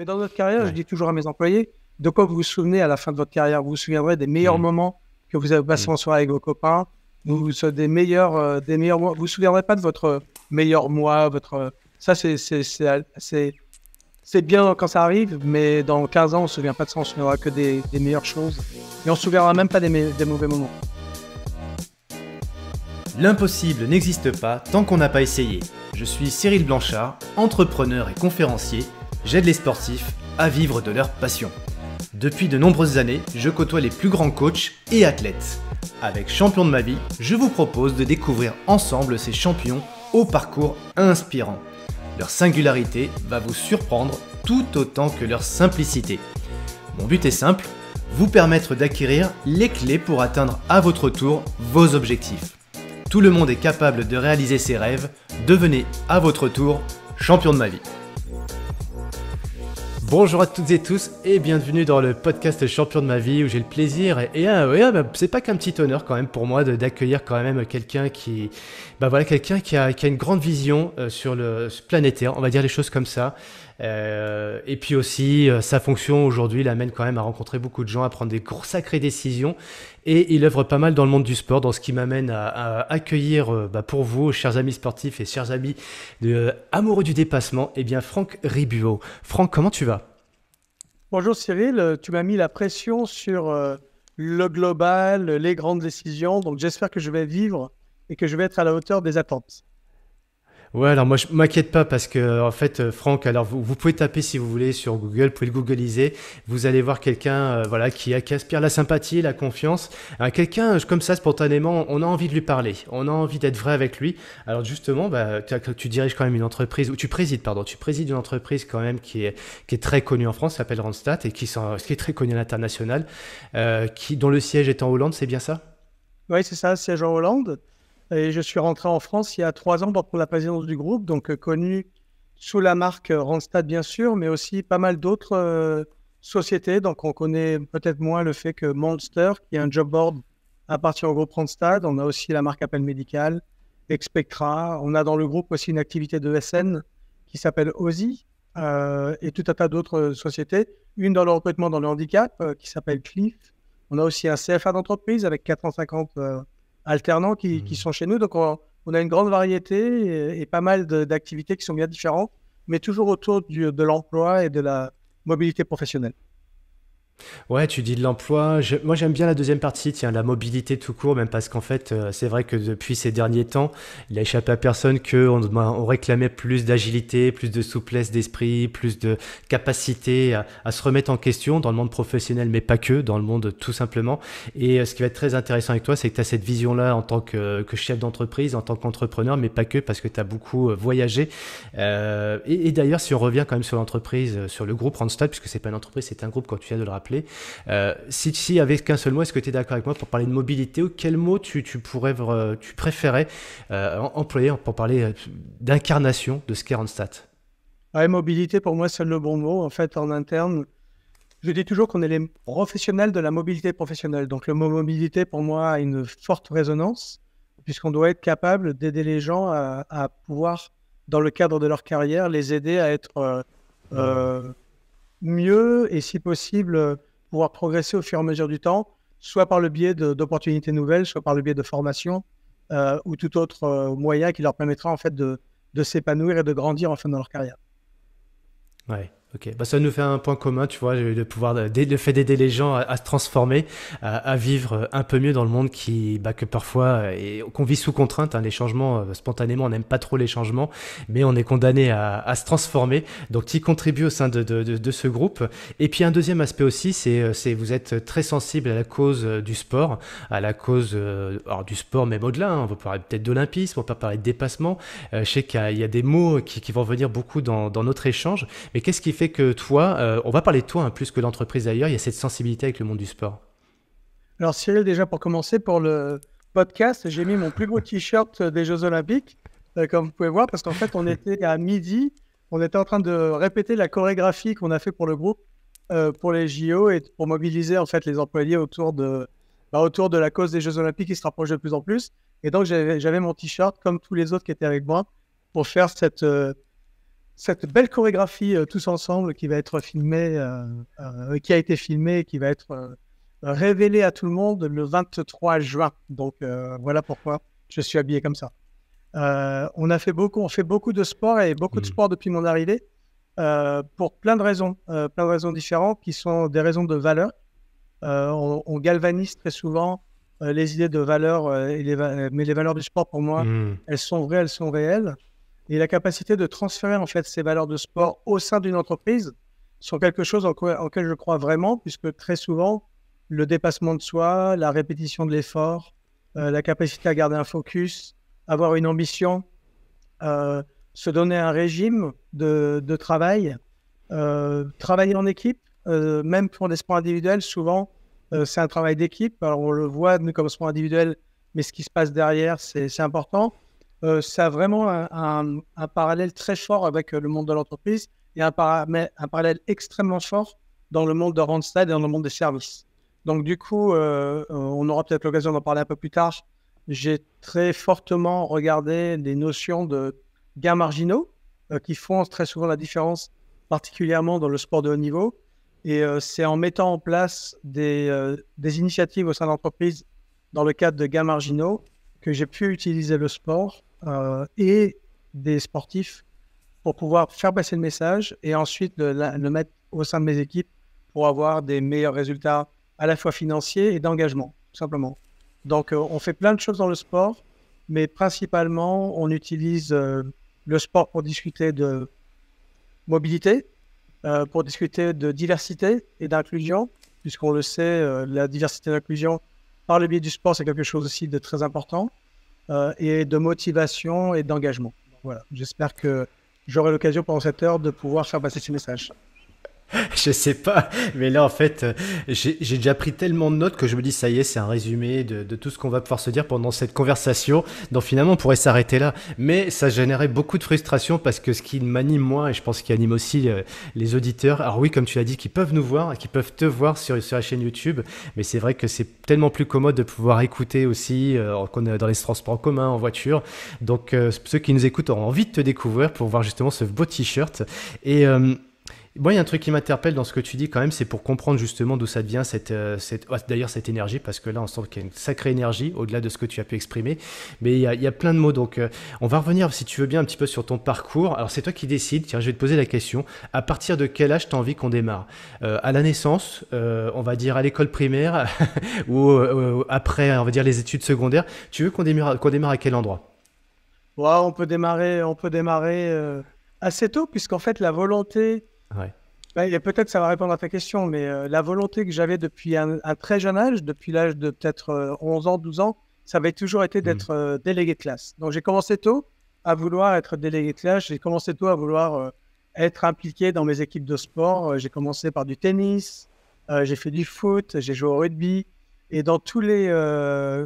Mais dans notre carrière, je dis toujours à mes employés, de quoi vous vous souvenez à la fin de votre carrière Vous vous souviendrez des meilleurs mm. moments que vous avez passés mm. en soirée avec vos copains, vous, des meilleurs, euh, mois. Vous souviendrez pas de votre meilleur mois, votre. Ça, c'est, c'est, c'est, c'est bien quand ça arrive, mais dans 15 ans, on se souvient pas de ça, on se souviendra que des, des meilleures choses. Et on se souviendra même pas des, des mauvais moments. L'impossible n'existe pas tant qu'on n'a pas essayé. Je suis Cyril Blanchard, entrepreneur et conférencier j'aide les sportifs à vivre de leur passion. Depuis de nombreuses années, je côtoie les plus grands coachs et athlètes. Avec Champion de ma vie, je vous propose de découvrir ensemble ces champions au parcours inspirant. Leur singularité va vous surprendre tout autant que leur simplicité. Mon but est simple, vous permettre d'acquérir les clés pour atteindre à votre tour vos objectifs. Tout le monde est capable de réaliser ses rêves, devenez à votre tour champion de ma vie. Bonjour à toutes et tous et bienvenue dans le podcast Champion de ma vie où j'ai le plaisir et, bah, c'est pas qu'un petit honneur quand même pour moi d'accueillir quand même quelqu'un qui bah, voilà quelqu'un qui a, une grande vision euh, sur le planétaire on va dire les choses comme ça euh, et puis aussi, euh, sa fonction aujourd'hui l'amène quand même à rencontrer beaucoup de gens, à prendre des sacrés décisions. Et il œuvre pas mal dans le monde du sport, dans ce qui m'amène à, accueillir euh, bah, pour vous, chers amis sportifs et chers amis amoureux du dépassement, eh bien Franck Ribuot. Franck, comment tu vas Bonjour Cyril, tu m'as mis la pression sur le global, les grandes décisions, donc j'espère que je vais vivre et que je vais être à la hauteur des attentes. Ouais, alors moi je m'inquiète pas parce que en fait euh, Franck, alors vous, pouvez taper si vous voulez sur Google, vous pouvez le googliser, vous allez voir quelqu'un euh, voilà qui, aspire la sympathie, la confiance, euh, quelqu'un comme ça spontanément, on a envie de lui parler, on a envie d'être vrai avec lui. Alors justement, bah, tu diriges quand même une entreprise ou tu présides pardon, tu présides une entreprise quand même qui est qui est très connue en France, s'appelle Randstad et qui, qui est très connue à l'international, qui dont le siège est en Hollande, c'est bien ça Oui, c'est ça, siège en Hollande. Et je suis rentré en France il y a trois ans pour la présidence du groupe, donc euh, connu sous la marque euh, Randstad, bien sûr, mais aussi pas mal d'autres euh, sociétés. Donc, on connaît peut-être moins le fait que Monster, qui est un job board, à partir au groupe Randstad. On a aussi la marque Appel Médical, Expectra. On a dans le groupe aussi une activité de SN qui s'appelle Ozi et tout un tas d'autres sociétés. Une dans le recrutement dans le handicap qui s'appelle Cliff. On a aussi un CFA d'entreprise avec 450 alternants qui, hmm. sont chez nous. Donc, on, a une grande variété et, pas mal d'activités qui sont bien différentes, mais toujours autour du, de l'emploi et de la mobilité professionnelle. Ouais, tu dis de l'emploi. moi, j'aime bien la deuxième partie, tiens, la mobilité tout court, même parce qu'en fait, euh, c'est vrai que depuis ces derniers temps, il a échappé à personne qu'on ben, on réclamait plus d'agilité, plus de souplesse d'esprit, plus de capacité à, se remettre en question dans le monde professionnel, mais pas que, dans le monde tout simplement. Et euh, ce qui va être très intéressant avec toi, c'est que tu as cette vision-là en tant que, chef d'entreprise, en tant qu'entrepreneur, mais pas que, parce que tu as beaucoup euh, voyagé. et, d'ailleurs, si on revient quand même sur l'entreprise, sur le groupe Randstad, puisque c'est pas une entreprise, c'est un groupe, quand tu viens de le rappeler, euh, si, si, avec qu'un seul mot, est-ce que tu es d'accord avec moi pour parler de mobilité ou quel mot tu, pourrais, tu préférais euh, employer pour parler euh, d'incarnation de ce qu'est Randstad Mobilité, pour moi, c'est le bon mot. En fait, en interne, je dis toujours qu'on est les professionnels de la mobilité professionnelle. Donc, le mot mobilité, pour moi, a une forte résonance puisqu'on doit être capable d'aider les gens à, pouvoir, dans le cadre de leur carrière, les aider à être mieux et si possible euh, pouvoir progresser au fur et à mesure du temps, soit par le biais d'opportunités nouvelles, soit par le biais de formation euh, ou tout autre euh, moyen qui leur permettra en fait de, s'épanouir et de grandir enfin dans leur carrière. Ouais. Ok, bah ça nous fait un point commun, tu vois, le pouvoir, le fait d'aider les gens à, se transformer, à, vivre un peu mieux dans le monde qui, bah, que parfois, qu'on vit sous contrainte. Hein. les changements, euh, spontanément, on n'aime pas trop les changements, mais on est condamné à, se transformer. Donc, tu contribues au sein de, de, ce groupe. Et puis, un deuxième aspect aussi, c'est, que euh, vous êtes très sensible à la cause euh, du sport, à la cause alors, du sport, même au-delà. Hein. on va parler peut-être d'olympisme, on peut parler de dépassement. je sais qu'il y a, des mots qui, vont venir beaucoup dans, dans notre échange, mais qu'est-ce qui fait que toi, euh, on va parler de toi hein, plus que d'entreprise d'ailleurs, il y a cette sensibilité avec le monde du sport Alors Cyril, déjà pour commencer, pour le podcast, j'ai mis mon plus beau t-shirt des Jeux Olympiques, euh, comme vous pouvez voir, parce qu'en fait on était à midi, on était en train de répéter la chorégraphie qu'on a fait pour le groupe, euh, pour les JO, et pour mobiliser en fait les employés autour de, bah, autour de la cause des Jeux Olympiques qui se rapproche de plus en plus. Et donc j'avais mon t-shirt, comme tous les autres qui étaient avec moi, pour faire cette cette belle chorégraphie euh, tous ensemble qui va être filmée, euh, euh, qui a été filmée, qui va être révélée à tout le monde le 23 juin. Donc voilà pourquoi je suis habillé comme ça. on a fait beaucoup, on fait beaucoup de sport et beaucoup de mm. sport depuis mon arrivée pour plein de raisons, plein de raisons différentes qui sont des raisons de valeur. On, galvanise très souvent les idées de valeur, mais les valeurs du sport pour moi, mm. elles sont vraies, elles sont réelles et la capacité de transférer en fait ces valeurs de sport au sein d'une entreprise sont quelque chose en, quoi, je crois vraiment, puisque très souvent, le dépassement de soi, la répétition de l'effort, euh, la capacité à garder un focus, avoir une ambition, euh, se donner un régime de, travail, euh, travailler en équipe, même pour des sports individuels, souvent c'est un travail d'équipe. Alors on le voit nous, comme sport individuel, mais ce qui se passe derrière, c'est important euh, ça a vraiment un, un, parallèle très fort avec euh, le monde de l'entreprise et un, un, parallèle extrêmement fort dans le monde de Randstad et dans le monde des services. Donc du coup, euh, euh, on aura peut-être l'occasion d'en parler un peu plus tard. J'ai très fortement regardé des notions de gains marginaux qui font très souvent la différence, particulièrement dans le sport de haut niveau. Et c'est en mettant en place des, des initiatives au sein de l'entreprise dans le cadre de gains marginaux que j'ai pu utiliser le sport euh, et des sportifs pour pouvoir faire passer le message et ensuite le, mettre au sein de mes équipes pour avoir des meilleurs résultats à la fois financiers et d'engagement, tout simplement. Donc, euh, on fait plein de choses dans le sport, mais principalement, on utilise euh, le sport pour discuter de mobilité, pour discuter de diversité et d'inclusion, puisqu'on le sait, la diversité et l'inclusion par le biais du sport, c'est quelque chose aussi de très important. Euh, et de motivation et d'engagement. Voilà, j'espère que j'aurai l'occasion pendant cette heure de pouvoir faire passer ce message. je sais pas, mais là en fait, euh, j'ai déjà pris tellement de notes que je me dis ça y est, c'est un résumé de, tout ce qu'on va pouvoir se dire pendant cette conversation. Donc finalement, on pourrait s'arrêter là. Mais ça générait beaucoup de frustration parce que ce qui m'anime moi et je pense qui anime aussi euh, les auditeurs. Alors oui, comme tu l'as dit, qui peuvent nous voir, qui peuvent te voir sur, sur la chaîne YouTube, mais c'est vrai que c'est tellement plus commode de pouvoir écouter aussi euh, est dans les transports en commun, en voiture. Donc ceux qui nous écoutent auront envie de te découvrir pour voir justement ce beau t-shirt et moi, il y a un truc qui m'interpelle dans ce que tu dis quand même, c'est pour comprendre justement d'où ça devient cette, euh, ah, d'ailleurs cette énergie, parce que là, on sent qu'il y a une sacrée énergie au-delà de ce que tu as pu exprimer. Mais il y, a, plein de mots, donc euh, on va revenir, si tu veux bien, un petit peu sur ton parcours. Alors, c'est toi qui décides. Tiens, je vais te poser la question. À partir de quel âge tu as envie qu'on démarre euh, À la naissance, on va dire à l'école primaire ou après, on va dire les études secondaires. Tu veux qu'on démarre, démarre à quel endroit on peut démarrer, on peut démarrer assez tôt, puisqu'en fait, la volonté Ouais. Bah, peut-être ça va répondre à ta question, mais euh, la volonté que j'avais depuis un, très jeune âge, depuis l'âge de peut-être 11 euh, ans, 12 ans, ça avait toujours été d'être mmh. euh, délégué de classe. Donc j'ai commencé tôt à vouloir être délégué de classe, j'ai commencé tôt à vouloir être impliqué dans mes équipes de sport. j'ai commencé par du tennis, j'ai fait du foot, j'ai joué au rugby. Et dans tous les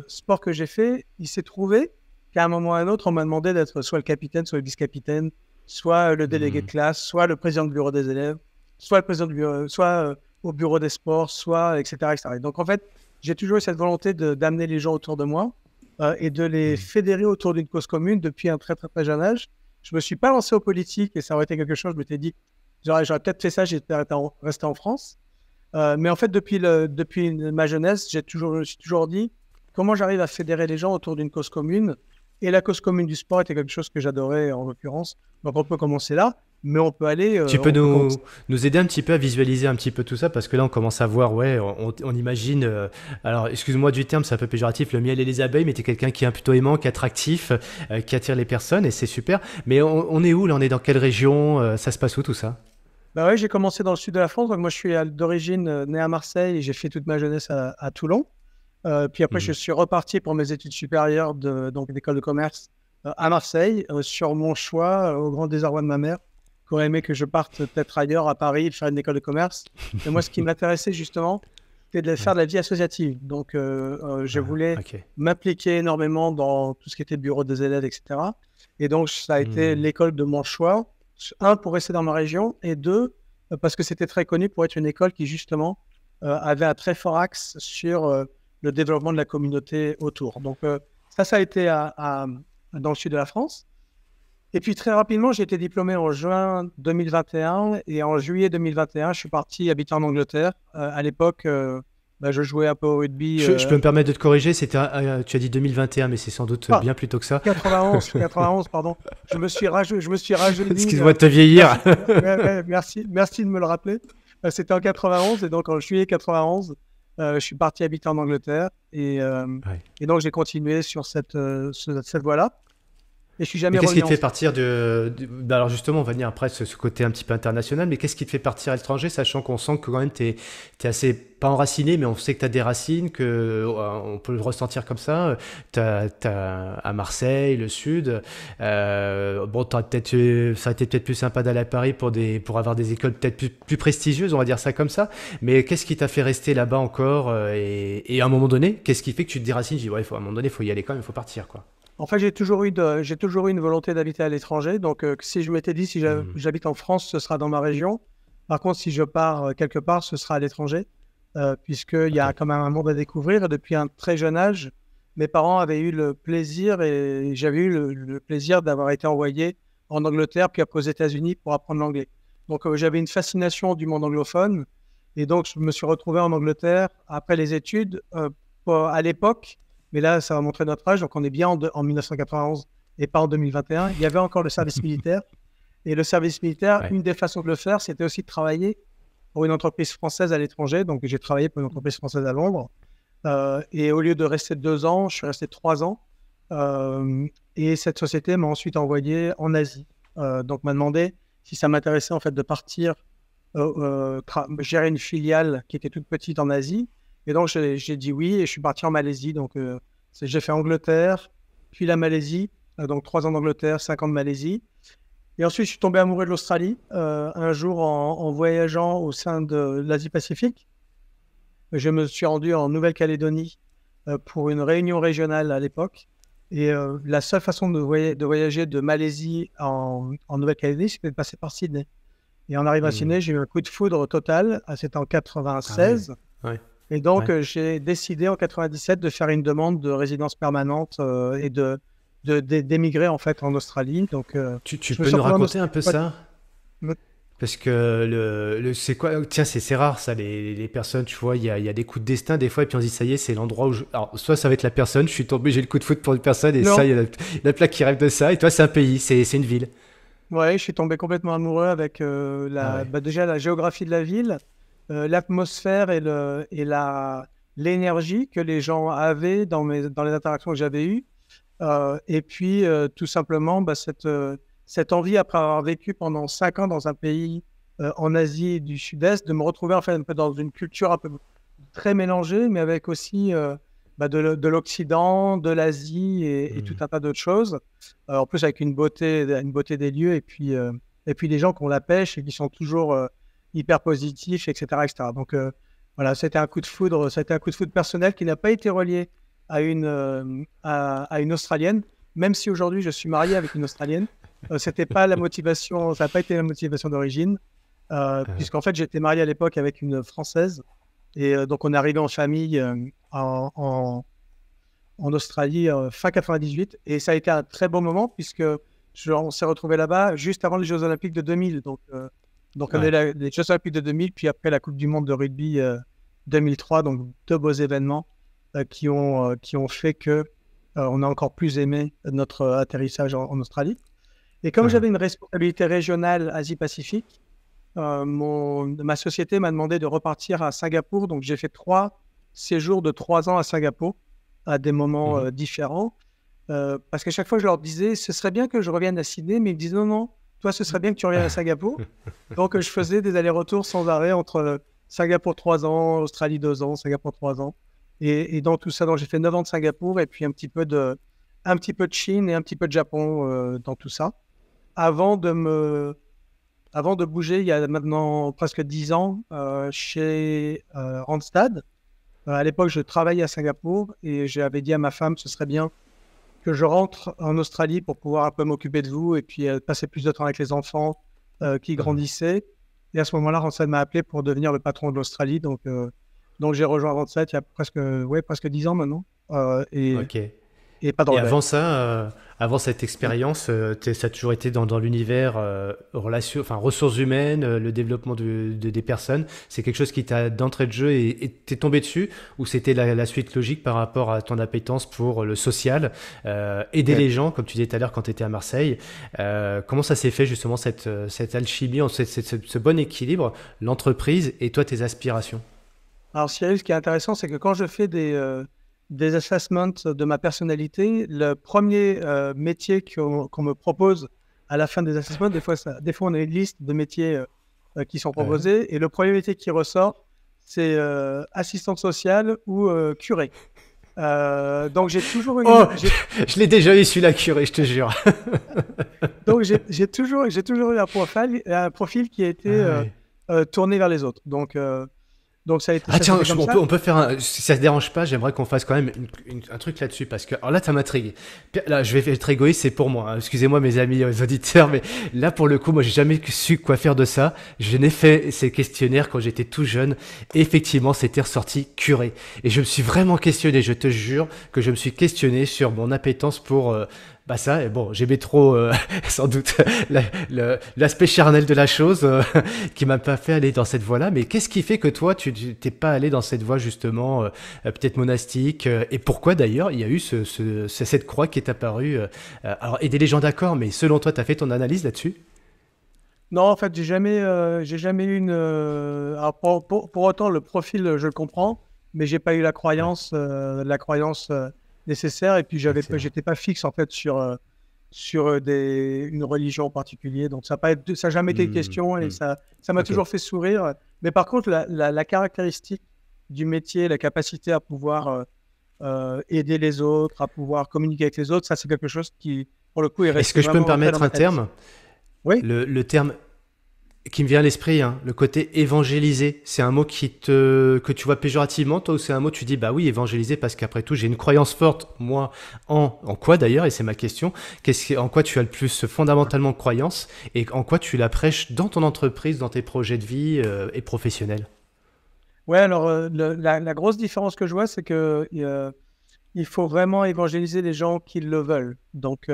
sports que j'ai fait, il s'est trouvé qu'à un moment ou à un autre, on m'a demandé d'être soit le capitaine, soit le vice-capitaine, soit euh, le délégué mmh. de classe, soit le président du bureau des élèves, soit le président du soit euh, au bureau des sports, soit etc. donc en fait, j'ai toujours eu cette volonté d'amener les gens autour de moi euh, et de les mmh. fédérer autour d'une cause commune depuis un très très très jeune âge. Je me suis pas lancé aux politiques et ça aurait été quelque chose. Je m'étais dit, j'aurais peut-être fait ça, j'étais resté en France. mais en fait, depuis, depuis ma jeunesse, j'ai toujours, je me suis toujours dit comment j'arrive à fédérer les gens autour d'une cause commune et la cause commune du sport était quelque chose que j'adorais en l'occurrence. Donc on peut commencer là, mais on peut aller. Euh, tu peux nous, nous, aider un petit peu à visualiser un petit peu tout ça parce que là on commence à voir, ouais, on, imagine. Euh, alors excuse-moi du terme, c'est un peu péjoratif, le miel et les abeilles, mais tu es quelqu'un qui est plutôt aimant, qui est attractif, euh, qui attire les personnes et c'est super. Mais on, est où là On est dans quelle région Ça se passe où tout ça bah oui, j'ai commencé dans le sud de la France. Donc moi, je suis d'origine né à Marseille et j'ai fait toute ma jeunesse à, à Toulon. Euh, puis après, mhm. je suis reparti pour mes études supérieures de, donc d'école de commerce euh, à Marseille, euh, sur mon choix, au grand désarroi de ma mère, qui aurait aimé que je parte peut-être ailleurs, à Paris, faire une école de commerce. Et moi, ce qui m'intéressait justement, c'était de faire de la vie associative. Donc, je ah, voulais m'impliquer énormément dans tout ce qui était bureau des élèves, etc. Et donc, ça a été hmm. l'école de mon choix. Un, pour rester dans ma région, et deux, parce que c'était très connu pour être une école qui, justement, avait un très fort axe sur le développement de la communauté autour. Donc, euh, ça, ça a été à, dans le sud de la France. Et puis, très rapidement, j'ai été diplômé en juin 2021. Et en juillet 2021, je suis parti habiter en Angleterre. Euh, à l'époque, euh, bah, je jouais un peu au rugby. Je, peux me permettre de te corriger. C'était, tu as dit 2021, mais c'est sans doute ah, bien plus tôt que ça. 91, 91, pardon. Je me suis rajeuni. Je me suis rajeuni. Excuse-moi de te vieillir. merci, merci de me le rappeler. C'était en 91 et donc en juillet 91, euh, je suis parti habiter en Angleterre et, euh, donc j'ai continué sur cette, euh, cette voie-là. Mais je suis jamais. Qu'est-ce qui te fait partir de, bah Alors justement, on va venir après ce, côté un petit peu international, mais qu'est-ce qui te fait partir à l'étranger, sachant qu'on sent que quand même tu es, assez pas enraciné, mais on sait que tu as des racines, que euh, on peut le ressentir comme ça. Tu as, à Marseille, le sud. Euh, bon, ça a été peut-être plus sympa d'aller à Paris pour des pour avoir des écoles peut-être plus, prestigieuses, on va dire ça comme ça. Mais qu'est-ce qui t'a fait rester là-bas encore euh, et, à un moment donné, qu'est-ce qui fait que tu te déracines Je dis ouais, faut, à un moment donné, il faut y aller quand même, il faut partir quoi. En fait, j'ai toujours eu, j'ai toujours eu une volonté d'habiter à l'étranger. Donc, euh, si je m'étais dit, si mmh. j'habite en France, ce sera dans ma région. Par contre, si je pars euh, quelque part, ce sera à l'étranger, euh, puisqu'il y a quand même un monde à découvrir. Et depuis un très jeune âge, mes parents avaient eu le plaisir et j'avais eu le, plaisir d'avoir été envoyé en Angleterre, puis après aux États-Unis pour apprendre l'anglais. Donc, j'avais une fascination du monde anglophone. Et donc, je me suis retrouvé en Angleterre après les études. à l'époque, mais là, ça va montrer notre âge. Donc, on est bien en, 1991 et pas en 2021. Il y avait encore le service militaire. Et le service militaire, une des façons de le faire, c'était aussi de travailler pour une entreprise française à l'étranger. Donc, j'ai travaillé pour une entreprise française à Londres. Euh, et au lieu de rester deux ans, je suis resté trois ans. Euh, et cette société m'a ensuite envoyé en Asie. Euh, donc, m'a demandé si ça m'intéressait en fait de partir gérer une filiale qui était toute petite en Asie et donc, j'ai dit oui et je suis parti en Malaisie. Donc, euh, j'ai fait Angleterre, puis la Malaisie. Euh, donc, trois ans d'Angleterre, cinq ans de Malaisie. Et ensuite, je suis tombé amoureux de l'Australie euh, un jour en, voyageant au sein de l'Asie-Pacifique. Je me suis rendu en Nouvelle-Calédonie pour une réunion régionale à l'époque. Et la seule façon de, de, voyager de Malaisie en, Nouvelle-Calédonie, c'était de passer par Sydney. Et en arrivant à mmh. Sydney, j'ai eu un coup de foudre total. Ah, c'était en 96. Ah oui. Et donc, euh, j'ai décidé en 97 de faire une demande de résidence permanente euh, et de d'émigrer en fait en Australie. Donc, euh, tu, peux nous raconter un peu ça Parce que le, c'est quoi Tiens, c'est rare ça, les, les, personnes, tu vois, il y a, y a, des coups de destin des fois, et puis on se dit, ça y est, c'est l'endroit où je... Alors, soit ça va être la personne, je suis tombé, j'ai le coup de foot pour une personne, et ça, il y a la, plaque qui rêve de ça, et toi, c'est un pays, c'est une ville. Ouais, je suis tombé complètement amoureux avec la, ah bah, déjà la géographie de la ville, euh, l'atmosphère et, le, et la, l'énergie que les gens avaient dans, mes, dans les interactions que j'avais eues. Euh, et puis, euh, tout simplement, bah, cette, cette envie, après avoir vécu pendant cinq ans dans un pays en Asie du Sud-Est, de me retrouver en fait, peu dans une culture un peu très mélangée, mais avec aussi bah, de, l'Occident, de l'Asie et, mmh. tout un tas d'autres choses. en plus, avec une beauté, une beauté des lieux et puis, et puis des gens qui ont la pêche et qui sont toujours hyper positif, etc. etc. Donc euh, voilà, c'était un coup de foudre, c'était un coup de foudre personnel qui n'a pas été relié à une, euh, à, une Australienne, même si aujourd'hui je suis marié avec une Australienne. Euh, c'était pas la motivation, ça n'a pas été la motivation d'origine, ah. puisqu'en fait j'étais marié à l'époque avec une Française. Et donc on est arrivé en famille en, en Australie fin 98 et ça a été un très bon moment puisque je, on s'est retrouvé là-bas juste avant les Jeux Olympiques de 2000. Donc donc, on est les de 2000, puis après la Coupe du Monde de rugby 2003, euh, donc deux beaux événements euh, qui, ont, euh, qui ont fait que on a encore plus aimé notre atterrissage en, Australie. Et comme j'avais une responsabilité régionale Asie-Pacifique, ma société m'a demandé de repartir à Singapour. Donc, j'ai fait trois séjours de trois ans à Singapour à des moments mmh différents. parce qu'à chaque fois, je leur disais, ce serait bien que je revienne à Sydney, mais ils me disaient, non, non, toi, ce serait bien que tu reviennes à Singapour. Donc, je faisais des allers-retours sans arrêt entre euh, Singapour 3 ans, Australie 2 ans, Singapour 3 ans. Et, dans tout ça, j'ai fait 9 ans de Singapour et puis un petit peu de, un petit peu de Chine et un petit peu de Japon euh, dans tout ça. Avant de me. Avant de bouger, il y a maintenant presque 10 ans, euh, chez Randstad, à l'époque, je travaillais à Singapour et j'avais dit à ma femme, ce serait bien que je rentre en Australie pour pouvoir un peu m'occuper de vous et puis euh, passer plus de temps avec les enfants euh, qui grandissaient. Et à ce moment-là, Randstad m'a appelé pour devenir le patron de l'Australie. Donc, euh, donc j'ai rejoint 27 il y a presque, ouais, presque 10 ans maintenant. et, okay. et pas et avant ça, avant cette expérience, euh, ça a toujours été dans, dans l'univers euh, enfin, ressources humaines, euh, le développement de, des personnes. C'est quelque chose qui t'a d'entrée de jeu et t'es tombé dessus ou c'était la, la, suite logique par rapport à ton appétence pour le social, aider les gens, comme tu disais tout à l'heure quand tu étais à Marseille. comment ça s'est fait justement cette, cette alchimie, ce bon équilibre, l'entreprise et toi tes aspirations Alors, Cyril, ce qui est intéressant, c'est que quand je fais des des assessments de ma personnalité. Le premier euh, métier qu'on me propose à la fin des assessments, des fois, ça, on a une liste de métiers euh, euh, qui sont proposés, et le premier métier qui ressort, c'est assistante sociale ou curé. donc j'ai toujours eu... Oh, je l'ai déjà eu celui-là curé, je te jure. donc j'ai toujours, toujours eu un profil, un profil qui a été ah tourné vers les autres. Donc donc ça a été. Ah tiens, on, peut, on, peut, faire un, Si ça ne dérange pas, j'aimerais qu'on fasse quand même un truc là-dessus parce que alors là, ça m'intrigue. Là, je vais être égoïste, c'est pour moi. Hein. Excusez-moi, mes amis les euh, auditeurs, mais là pour le coup, moi, j'ai jamais su quoi faire de ça. Je n'ai fait ces questionnaires quand j'étais tout jeune. effectivement, c'était ressorti curé. Et je me suis vraiment questionné. Je te jure que je me suis questionné sur mon appétence pour euh, bah ça, bon, j'aimais trop euh, sans doute l'aspect charnel de la chose qui euh, qui m'a pas fait aller dans cette voie-là. Mais qu'est-ce qui fait que toi, tu t'es pas allé dans cette voie justement, euh, peut-être monastique Et pourquoi d'ailleurs il y a eu cette croix qui est apparue Alors aider les gens d'accord, mais selon toi, tu as fait ton analyse là-dessus non, en fait, j'ai jamais, j'ai jamais eu une. pour, autant, le profil, je le comprends, mais j'ai pas eu la croyance, la croyance nécessaire. Et puis, j'avais, j'étais pas fixe en fait sur euh, sur euh, des, une religion en particulier. Donc, ça n'a jamais été une mmh. question et mmh. ça ça m'a toujours fait sourire. Mais par contre, la, la, caractéristique du métier, la capacité à pouvoir euh, aider les autres, à pouvoir communiquer avec les autres, ça, c'est quelque chose qui, pour le coup, est Est-ce que je peux me permettre un terme oui. Le, le, terme qui me vient à l'esprit, hein, le côté évangéliser, c'est un mot que tu vois péjorativement, toi, ou c'est un mot, tu dis, bah oui, évangéliser, parce qu'après tout, j'ai une croyance forte, moi, en, en quoi d'ailleurs, et c'est ma question, qu'est-ce en quoi tu as le plus fondamentalement croyance, et en quoi tu la prêches dans ton entreprise, dans tes projets de vie euh, et professionnels Ouais, alors, euh, la, grosse différence que je vois, c'est que euh, il faut vraiment évangéliser les gens qui le veulent. Donc,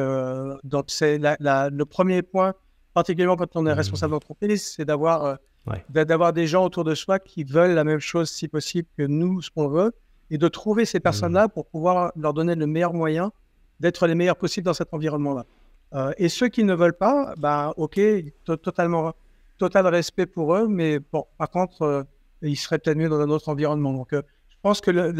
donc c'est le premier point particulièrement quand on est mmh. responsable d'entreprise, c'est d'avoir euh, d'avoir des gens autour de soi qui veulent la même chose, si possible, que nous, ce qu'on veut, et de trouver ces personnes-là mmh. pour pouvoir leur donner le meilleur moyen d'être les meilleurs possibles dans cet environnement-là. Euh, et ceux qui ne veulent pas, bah, ok, totalement, total respect pour eux, mais bon, par contre, euh, ils seraient peut-être mieux dans un autre environnement. Donc, je pense que le,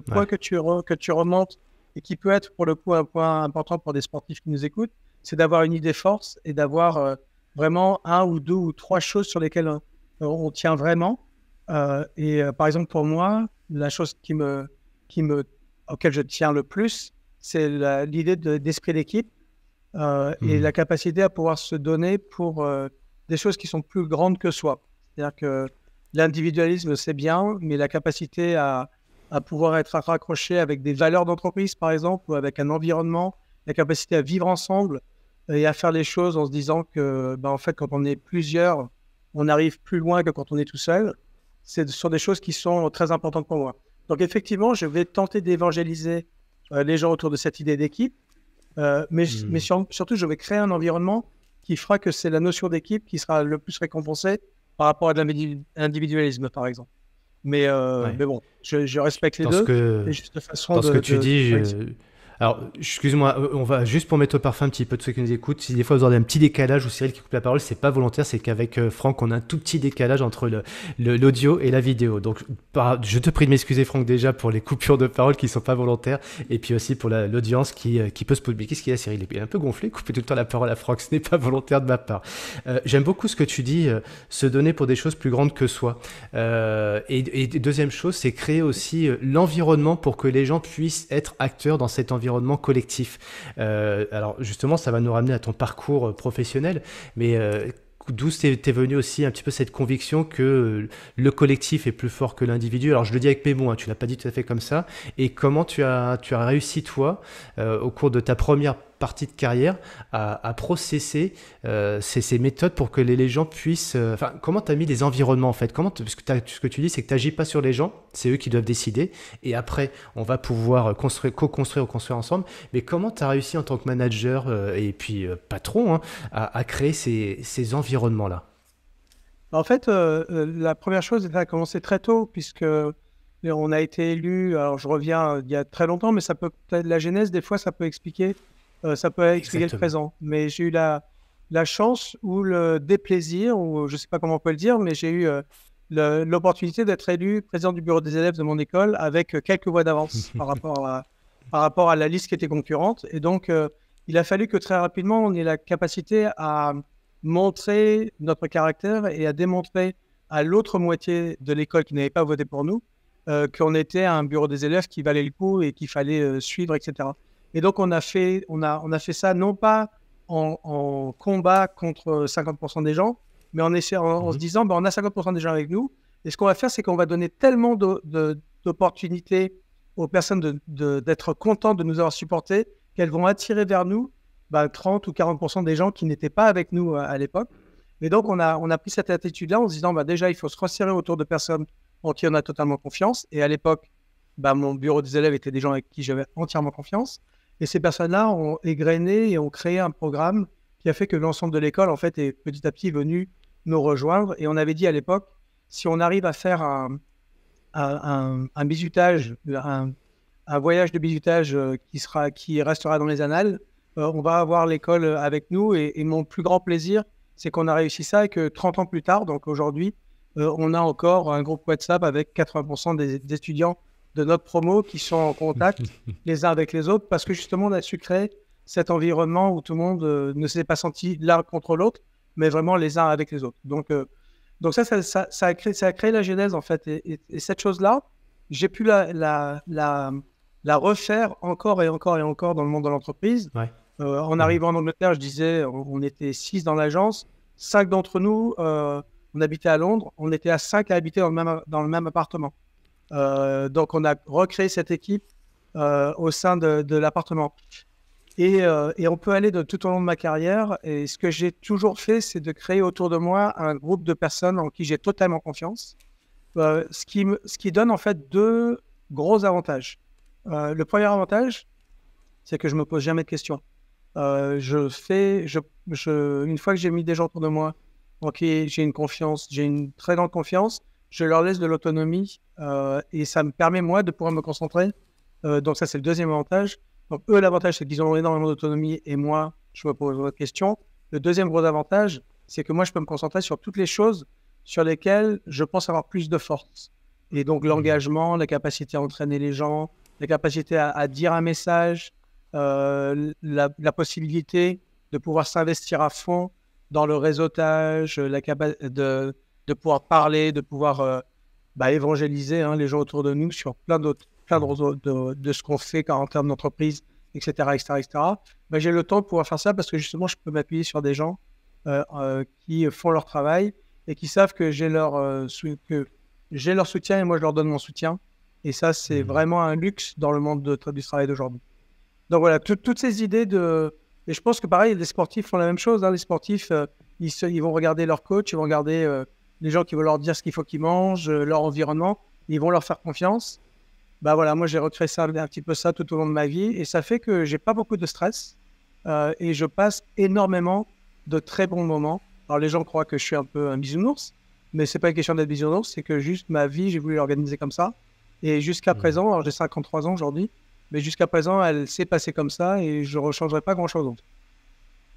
point que, tu que tu remontes et qui peut être pour le coup un point important pour des sportifs qui nous écoutent, c'est d'avoir une idée force et d'avoir euh, vraiment un ou deux ou trois choses sur lesquelles euh, on, tient vraiment. Euh, et par exemple, pour moi, la chose qui me, qui me, auquel je tiens le plus, c'est l'idée d'esprit d'équipe et mmh. la capacité à pouvoir se donner pour des choses qui sont plus grandes que soi. C'est-à-dire que l'individualisme, c'est bien, mais la capacité à, à pouvoir être raccroché avec des valeurs d'entreprise, par exemple, ou avec un environnement, la capacité à vivre ensemble, et à faire les choses en se disant que, ben, en fait, quand on est plusieurs, on arrive plus loin que quand on est tout seul. Ce sont des choses qui sont très importantes pour moi. Donc, effectivement, je vais tenter d'évangéliser euh, les gens autour de cette idée d'équipe, euh, mais, mais mmh. surtout, je vais créer un environnement qui fera que c'est la notion d'équipe qui sera le plus récompensée par rapport à de l'individualisme, par exemple. Mais, euh, mais bon, je, respecte les deux. Que, ce que tu dis, alors, excuse-moi, euh, on va juste pour mettre au parfum un petit peu de ceux qui nous écoutent. Si des fois vous avez un petit décalage ou Cyril qui coupe la parole, c'est pas volontaire, c'est qu'avec euh, Franck, on a un tout petit décalage entre l'audio le, et la vidéo. Donc, je te prie de m'excuser, Franck, déjà pour les coupures de parole qui sont pas volontaires et puis aussi pour l'audience euh, qui, peut se publier. Qu'est-ce qu'il y a, Cyril Il est un peu gonflé, couper tout le temps la parole à Franck. Ce n'est pas volontaire de ma part. J'aime beaucoup ce que tu dis, se donner pour des choses plus grandes que soi. Et, et deuxième chose, c'est créer aussi l'environnement pour que les gens puissent être acteurs dans cet environnement environnement collectif. Euh, alors justement, ça va nous ramener à ton parcours euh, professionnel, mais euh, d'où t'es venu aussi un petit peu cette conviction que le collectif est plus fort que l'individu. Alors je le dis avec mes mots, hein, tu l'as pas dit tout à fait comme ça. Et comment tu as, tu as réussi toi au cours de ta première partie de carrière à, processer euh, ces, méthodes pour que les, gens puissent. Euh, enfin, comment tu as mis des environnements en fait comment Parce que ce que tu dis, c'est que tu n'agis pas sur les gens, c'est eux qui doivent décider. Et après, on va pouvoir euh, construire, co-construire ou construire ensemble. Mais comment tu as réussi en tant que manager et puis patron hein, à, créer ces, ces environnements-là bah, en fait, la première chose, ça a commencé très tôt, puisque on a été élu, alors je reviens il y a très longtemps, mais ça peut la genèse, des fois, ça peut expliquer euh, ça peut expliquer le présent. Mais j'ai eu la, chance ou le déplaisir, ou je ne sais pas comment on peut le dire, mais j'ai eu euh, l'opportunité d'être élu président du bureau des élèves de mon école avec euh, quelques voix d'avance par, rapport à, par rapport à la liste qui était concurrente. Et donc, il a fallu que très rapidement, on ait la capacité à montrer notre caractère et à démontrer à l'autre moitié de l'école qui n'avait pas voté pour nous qu'on était un bureau des élèves qui valait le coup et qu'il fallait suivre, etc. Et donc, on a fait, on a, on a fait ça non pas en, combat contre 50% des gens, mais en, en, se mhm. disant, ben, on a 50% des gens avec nous. Et ce qu'on va faire, c'est qu'on va donner tellement d'opportunités aux personnes d'être contentes de nous avoir supportés qu'elles vont attirer vers nous 30 ben, ou 40% des gens qui n'étaient pas avec nous euh, à, l'époque. Et donc, on a, on a pris cette attitude-là en se disant, ben, déjà, il faut se resserrer autour de personnes en qui on a totalement confiance. Et à l'époque, ben, mon bureau des élèves était des gens avec qui j'avais entièrement confiance. Et ces personnes-là ont égrené et ont créé un programme qui a fait que l'ensemble de l'école, en fait, est petit à petit venu nous rejoindre. Et on avait dit à l'époque, si on arrive à faire un, un, un, voyage de bizutage euh, qui, sera, qui restera dans les annales, euh, on va avoir l'école avec nous. Et, mon plus grand plaisir, c'est qu'on a réussi ça et que 30 ans plus tard, donc aujourd'hui, euh, on a encore un groupe WhatsApp avec 80% des étudiants de notre promo qui sont en contact les uns avec les autres parce que justement, on a su créer cet environnement où tout le monde euh, ne s'est pas senti l'un contre l'autre, mais vraiment les uns avec les autres. Donc, euh, donc ça, ça, a créé, ça a créé la genèse en fait. Et, cette chose-là, j'ai pu la, la, la, refaire encore et encore et encore dans le monde de l'entreprise. Euh, en arrivant en Angleterre, je disais, on, était six dans l'agence. Cinq d'entre nous, on habitait à Londres. On était à cinq à habiter le même, dans le même appartement. Euh, donc, on a recréé cette équipe euh, au sein de, l'appartement. Euh, et, on peut aller de, tout au long de ma carrière. Et ce que j'ai toujours fait, c'est de créer autour de moi un groupe de personnes en qui j'ai totalement confiance. ce, qui, donne en fait deux gros avantages. le premier avantage, c'est que je me pose jamais de questions. je fais, une fois que j'ai mis des gens autour de moi, ok, j'ai une confiance, j'ai une très grande confiance, je leur laisse de l'autonomie euh, et ça me permet, moi, de pouvoir me concentrer. Euh, donc, ça, c'est le deuxième avantage. Donc, eux, l'avantage, c'est qu'ils ont énormément d'autonomie et moi, je me pose votre question. Le deuxième gros avantage, c'est que moi, je peux me concentrer sur toutes les choses sur lesquelles je pense avoir plus de force. Et donc, mmh. l'engagement, la capacité à entraîner les gens, la capacité à, dire un message, euh, la, la, possibilité de pouvoir s'investir à fond dans le réseautage, la capacité de de pouvoir parler, de pouvoir euh, bah, évangéliser hein, les gens autour de nous sur plein, d'autres, plein de, de, de ce qu'on fait en termes d'entreprise, etc. etc., etc. j'ai le temps de pouvoir faire ça parce que justement, je peux m'appuyer sur des gens euh, euh, qui font leur travail et qui savent que j'ai leur, que j'ai leur soutien et moi, je leur donne mon soutien. Et ça, c'est mmh vraiment un luxe dans le monde de, du travail d'aujourd'hui. Donc voilà, toutes ces idées de... Et je pense que pareil, les sportifs font la même chose. Hein. Les sportifs, ils, vont regarder leur coach, ils vont regarder les gens qui vont leur dire ce qu'il faut qu'ils mangent, euh, leur environnement, ils vont leur faire confiance. Bah voilà, moi j'ai recréé ça, un petit peu ça tout au long de ma vie et ça fait que j'ai pas beaucoup de stress euh, et je passe énormément de très bons moments. Alors les gens croient que je suis un peu un bisounours, mais c'est pas une question d'être bisounours, c'est que juste ma vie, j'ai voulu l'organiser comme ça. Et jusqu'à mmh. présent, alors j'ai 53 ans aujourd'hui, mais jusqu'à présent, elle s'est passée comme ça et je ne rechangerai pas grand-chose. d'autre.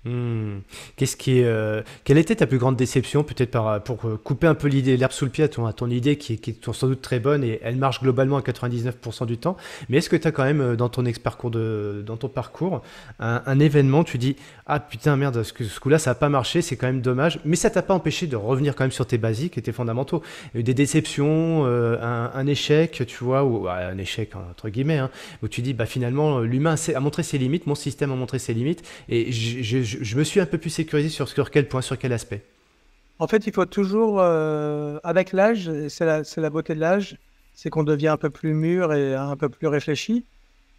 Hmm. Qu'est-ce qui, euh, quelle était ta plus grande déception, peut-être euh, pour euh, couper un peu l'idée, l'herbe sous le pied à ton, idée qui, est sans doute très bonne et elle marche globalement à 99% du temps. Mais est-ce que tu as quand même dans ton parcours de, dans ton parcours un, un événement, tu dis ah putain merde, ce, coup-là ça a pas marché, c'est quand même dommage. Mais ça t'a pas empêché de revenir quand même sur tes basiques et tes fondamentaux. Des déceptions, un, échec, tu vois, ou un échec entre guillemets, hein, où tu dis bah finalement l'humain a montré ses limites, mon système a montré ses limites et j'ai je, me suis un peu plus sécurisé sur, quel point, sur quel aspect En fait, il faut toujours, euh, avec l'âge, c'est la, beauté de l'âge, c'est qu'on devient un peu plus mûr et un peu plus réfléchi.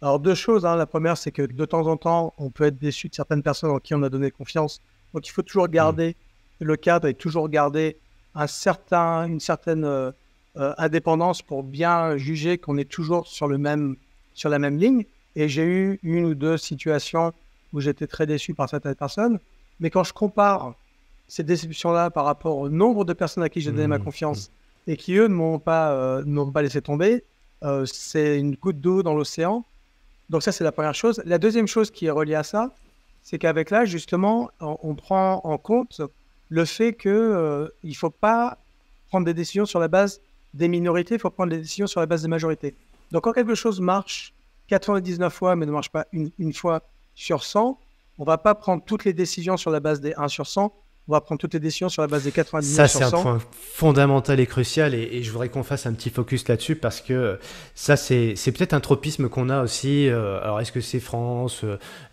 Alors, deux choses. Hein. La première, c'est que de temps en temps, on peut être déçu de certaines personnes en qui on a donné confiance. Donc, il faut toujours mmh. garder le cadre et toujours garder un certain, une certaine euh, euh, indépendance pour bien juger qu'on est toujours sur, le même, sur la même ligne. Et j'ai eu une ou deux situations où j'étais très déçu par certaines personnes. Mais quand je compare ces déceptions-là par rapport au nombre de personnes à qui j'ai donné mmh, ma mmh. confiance et qui, eux, ne m'ont pas, euh, pas laissé tomber, euh, c'est une goutte d'eau dans l'océan. Donc ça, c'est la première chose. La deuxième chose qui est reliée à ça, c'est qu'avec l'âge, justement, on, prend en compte le fait qu'il euh, il ne faut pas prendre des décisions sur la base des minorités, il faut prendre des décisions sur la base des majorités. Donc quand quelque chose marche 99 fois, mais ne marche pas une, une fois, sur 100, on ne va pas prendre toutes les décisions sur la base des 1 sur 100, on va prendre toutes les décisions sur la base des 90 Ça, c'est un point fondamental et crucial, et, je voudrais qu'on fasse un petit focus là-dessus parce que euh, ça, c'est peut-être un tropisme qu'on a aussi. Euh, alors, est-ce que c'est France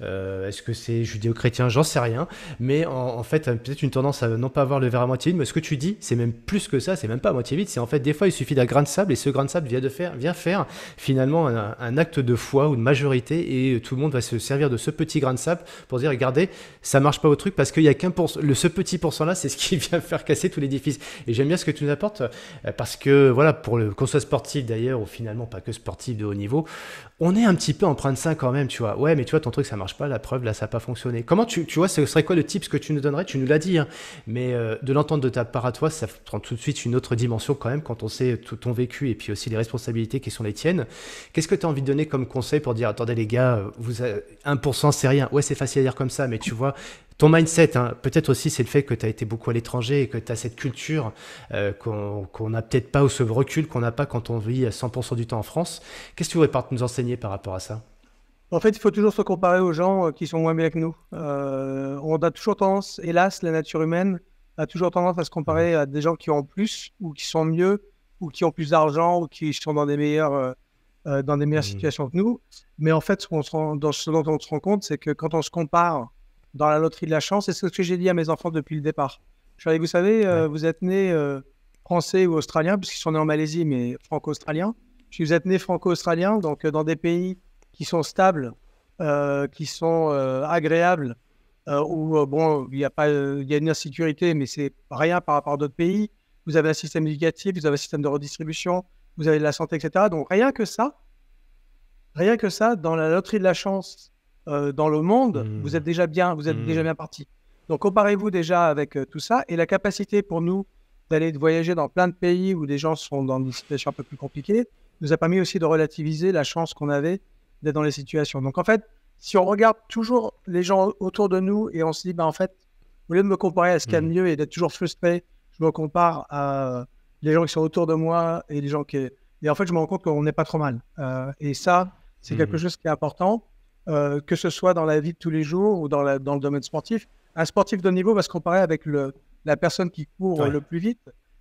euh, Est-ce que c'est judéo-chrétien J'en sais rien. Mais en, en fait, peut-être une tendance à non pas avoir le verre à moitié vide, mais ce que tu dis, c'est même plus que ça, c'est même pas à moitié vide. C'est en fait, des fois, il suffit d'un grain de sable, et ce grain de sable vient, de faire, vient faire finalement un, acte de foi ou de majorité, et tout le monde va se servir de ce petit grain de sable pour dire regardez, ça marche pas au truc parce qu'il y a qu'un pour le ce petit petit pourcent-là, c'est ce qui vient faire casser tout l'édifice. Et j'aime bien ce que tu nous apportes, euh, parce que voilà, pour le qu'on soit sportif d'ailleurs, ou finalement pas que sportif de haut niveau, on est un petit peu train de ça quand même, tu vois. Ouais, mais tu vois, ton truc, ça marche pas, la preuve, là, ça n'a pas fonctionné. Comment tu, tu vois, ce serait quoi le tip que tu nous donnerais Tu nous l'as dit, hein. mais euh, de l'entendre de ta part à toi, ça prend tout de suite une autre dimension quand même quand on sait tout ton vécu et puis aussi les responsabilités qui sont les tiennes. Qu'est-ce que tu as envie de donner comme conseil pour dire, attendez les gars, euh, vous 1%, c'est rien. Ouais, c'est facile à dire comme ça, mais tu vois, ton mindset, hein, peut-être aussi c'est le fait que tu as été beaucoup à l'étranger et que tu as cette culture euh, qu'on n'a peut-être pas ou ce recul qu'on n'a pas quand on vit 100% du temps en France. Qu'est-ce que tu voudrais nous enseigner par rapport à ça en fait, il faut toujours se comparer aux gens euh, qui sont moins bien que nous. Euh, on a toujours tendance, hélas, la nature humaine a toujours tendance à se comparer à des gens qui ont plus ou qui sont mieux ou qui ont plus d'argent ou qui sont dans des meilleures, euh, dans des meilleures mmh. situations que nous. Mais en fait, ce, dans ce dont on se rend compte, c'est que quand on se compare dans la loterie de la chance, c'est ce que j'ai dit à mes enfants depuis le départ. Je vous savez, vous êtes né français ou australien, puisqu'ils sont nés en Malaisie, mais franco-australien si vous êtes né franco-australien, donc euh, dans des pays qui sont stables, euh, qui sont euh, agréables, où bon, il y a pas, il y a une insécurité, mais c'est rien par rapport à d'autres pays. Vous avez un système éducatif, vous avez un système de redistribution, vous avez de la santé, etc. Donc rien que ça, rien que ça, dans la loterie de la chance, dans le monde, mmh. vous êtes déjà bien, vous êtes mmh. déjà bien parti. Donc comparez-vous déjà avec tout ça et la capacité pour nous d'aller voyager dans plein de pays où des gens sont dans des situations un peu plus compliquées, nous a permis aussi de relativiser la chance qu'on avait d'être dans les situations. Donc en fait, si on regarde toujours les gens autour de nous et on se dit, bah, en fait, au lieu de me comparer à ce qu'il y a de mmh. mieux et d'être toujours frustré, je me compare à les gens qui sont autour de moi et les gens qui... Et en fait, je me rends compte qu'on n'est pas trop mal. Euh, et ça, c'est mmh. quelque chose qui est important, euh, que ce soit dans la vie de tous les jours ou dans, dans le domaine sportif. Un sportif de niveau va se comparer avec le, la personne qui court le plus vite,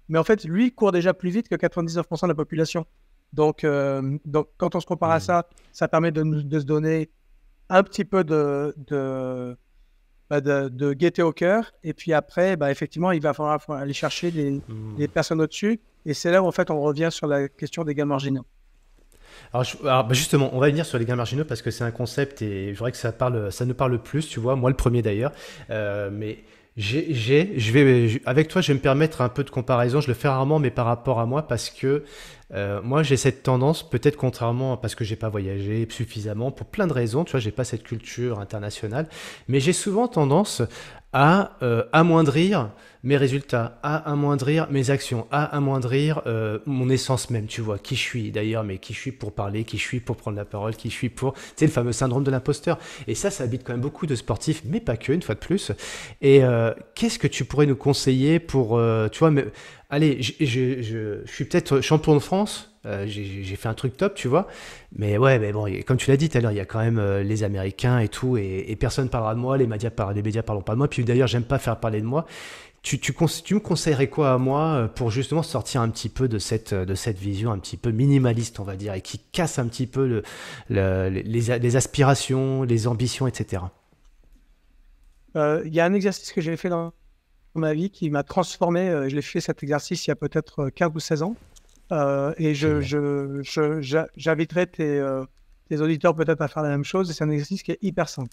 mais en fait, lui court déjà plus vite que 99% de la population. Donc, euh, donc quand on se compare à mmh. ça, ça permet de, se donner un petit peu de, de, bah, de, gaieté au cœur. Et puis après, bah, effectivement, il va falloir aller chercher les, mmh. personnes au-dessus. Et c'est là où, en fait, on revient sur la question des gains marginaux. Alors, bah, justement, on va venir sur les gains marginaux parce que c'est un concept et je voudrais que ça, parle, ça nous parle plus, tu vois, moi le premier d'ailleurs. Euh, mais j'ai, j'ai, je vais, avec toi, je vais me permettre un peu de comparaison. Je le fais rarement, mais par rapport à moi, parce que euh, moi, j'ai cette tendance, peut-être contrairement à parce que j'ai pas voyagé suffisamment pour plein de raisons. Tu vois, j'ai pas cette culture internationale, mais j'ai souvent tendance à euh, amoindrir mes résultats, à amoindrir mes actions, à amoindrir euh, mon essence même, tu vois, qui je suis d'ailleurs, mais qui je suis pour parler, qui je suis pour prendre la parole, qui je suis pour, tu sais, le fameux syndrome de l'imposteur. Et ça, ça habite quand même beaucoup de sportifs, mais pas que, une fois de plus. Et euh, qu'est-ce que tu pourrais nous conseiller pour, euh, tu vois, mais, allez, je, suis peut-être champion de France, j'ai fait un truc top, tu vois. Mais ouais, mais bon, comme tu l'as dit tout à l'heure, il y a quand même les Américains et tout, et, personne parlera de moi, les médias, parlent, les médias parleront pas de moi. Puis d'ailleurs, j'aime pas faire parler de moi. Tu, me conseillerais quoi à moi euh, pour justement sortir un petit peu de cette, euh, de cette vision un petit peu minimaliste, on va dire, et qui casse un petit peu les, aspirations, les ambitions, etc. Euh, il y a un exercice que j'ai fait dans ma vie qui m'a transformé. Je l'ai fait cet exercice il y a peut-être 15 ou 16 ans. et je, j'inviterai tes, auditeurs peut-être à faire la même chose. C'est un exercice qui est hyper simple.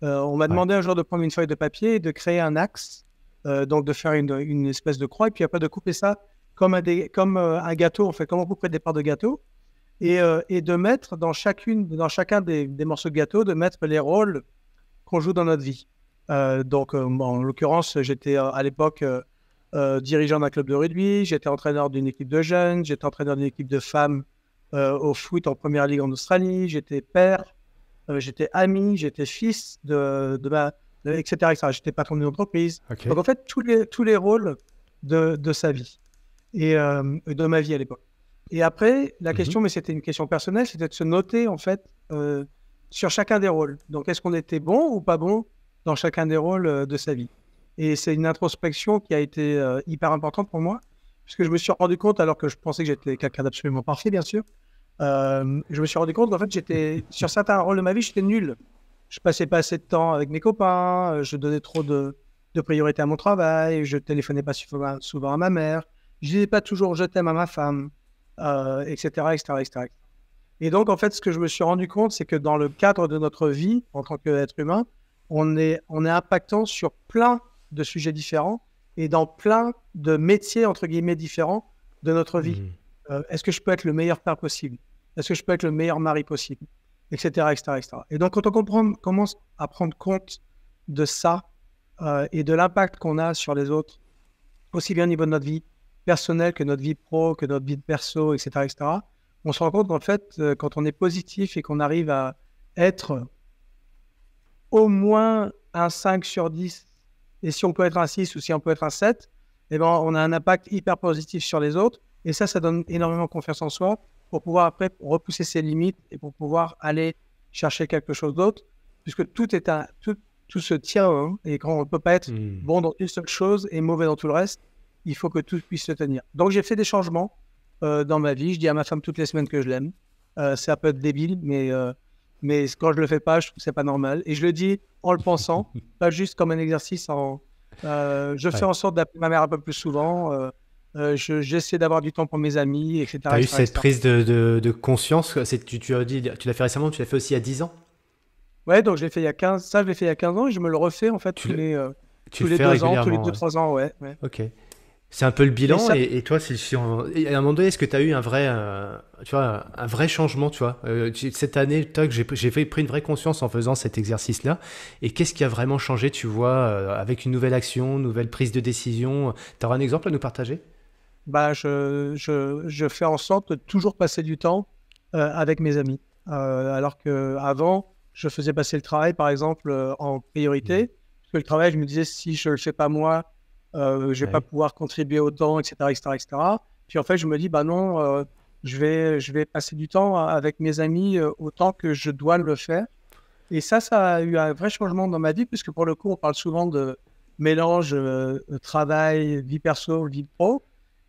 on m'a demandé un jour de prendre une feuille de papier et de créer un axe euh, donc de faire une, espèce de croix, et puis après de couper ça comme un, des, comme, euh, un gâteau, On comme on couperait des parts de gâteau, et, euh, de mettre dans, chacune, dans chacun des, morceaux de gâteau, de mettre les rôles qu'on joue dans notre vie. donc, en l'occurrence, j'étais à l'époque dirigeant d'un club de rugby, j'étais entraîneur d'une équipe de jeunes, j'étais entraîneur d'une équipe de femmes au foot en première ligue en Australie, j'étais père, j'étais ami, j'étais fils de, ma, etc. J'étais patron d'une entreprise. Donc, en fait, tous les, tous les rôles de, de sa vie et euh, de ma vie à l'époque. Et après, la mhm. question, mais c'était une question personnelle, c'était de se noter, en fait, euh, sur chacun des rôles. Donc, est-ce qu'on était bon ou pas bon dans chacun des rôles euh, de sa vie Et c'est une introspection qui a été hyper importante pour moi, puisque je me suis rendu compte, alors que je pensais que j'étais quelqu'un d'absolument parfait, bien sûr, je me suis rendu compte qu'en fait, j'étais sur certains rôles de ma vie, j'étais nul je passais pas assez de temps avec mes copains, euh, je donnais trop de, de priorité à mon travail, je téléphonais pas souvent à ma mère, je disais pas toujours je t'aime à ma femme, etc., etc., etc., Et donc, en fait, ce que je me suis rendu compte, c'est que dans le cadre de notre vie en tant qu'être humain, on est, on est impactant sur plein de sujets différents et dans plein de métiers, entre guillemets, différents de notre vie. Mmh. Euh, est-ce que je peux être le meilleur père possible Est-ce que je peux être le meilleur mari possible etc., etc., etc. Et donc, quand on commence à prendre compte de ça euh, et de l'impact qu'on a sur les autres, aussi bien au niveau de notre vie personnelle que notre vie pro, que notre vie de perso, etc., etc., on se rend compte qu'en fait, euh, quand on est positif et qu'on arrive à être au moins un 5 sur 10, et si on peut être un 6 ou si on peut être un 7, eh ben, on a un impact hyper positif sur les autres. Et ça, ça donne énormément confiance en soi pour pouvoir après repousser ses limites et pour pouvoir aller chercher quelque chose d'autre, puisque tout est un, tout, tout se tient et quand on ne peut pas être hmm. bon dans une seule chose et mauvais dans tout le reste, il faut que tout puisse se tenir. Donc j'ai fait des changements euh, dans ma vie. Je dis à ma femme toutes les semaines que je l'aime. c'est un peu débile, mais euh, mais quand je ne le fais pas, je trouve c'est pas normal. Et je le dis en le pensant, pas juste comme un exercice. En, euh, je fais en sorte d'appeler ma mère un peu plus souvent. Euh, j'essaie d'avoir du temps pour mes amis, etc. Tu as eu cette prise de, de, conscience, tu, tu, tu l'as fait récemment, tu l'as fait aussi à 10 ans Ouais, donc je l'ai fait il y a 15, ça je l'ai fait il y a 15 ans et je me le refais en fait tu tous, les, euh, tous les, deux ans, tous les 2-3 ans, ouais. Ok. C'est un peu le bilan et, toi, si à un moment donné, est-ce que tu as eu un vrai, euh, tu vois, un vrai changement, tu vois Cette année, j'ai pris une vraie conscience en faisant cet exercice-là. Et qu'est-ce qui a vraiment changé, tu vois, avec une nouvelle action, nouvelle prise de décision Tu un exemple à nous partager bah, je, je, je, fais en sorte de toujours passer du temps euh, avec mes amis. Euh, alors qu'avant, je faisais passer le travail, par exemple, euh, en priorité. Mmh. Parce que le travail, je me disais, si je ne le fais pas moi, je ne vais pas pouvoir contribuer autant, etc., etc., etc. Puis en fait, je me dis, bah non, je, vais, je vais passer du temps avec mes amis autant que je dois le faire. Et ça, ça a eu un vrai changement dans ma vie, puisque pour le coup, on parle souvent de mélange travail, vie perso, vie pro.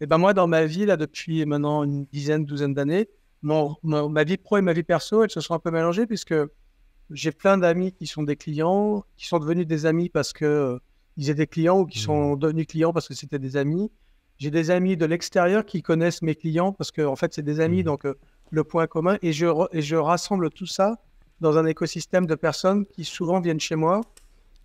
Et eh ben moi, dans ma vie, là, depuis maintenant une dizaine, douzaine d'années, ma vie pro et ma vie perso, elles se sont un peu mélangées puisque j'ai plein d'amis qui sont des clients, qui sont devenus des amis parce que euh, ils étaient clients ou qui mmh. sont devenus clients parce que c'était des amis. J'ai des amis de l'extérieur qui connaissent mes clients parce que en fait, c'est des amis, mmh. donc euh, le point commun. Et je, je rassemble tout ça dans un écosystème de personnes qui souvent viennent chez moi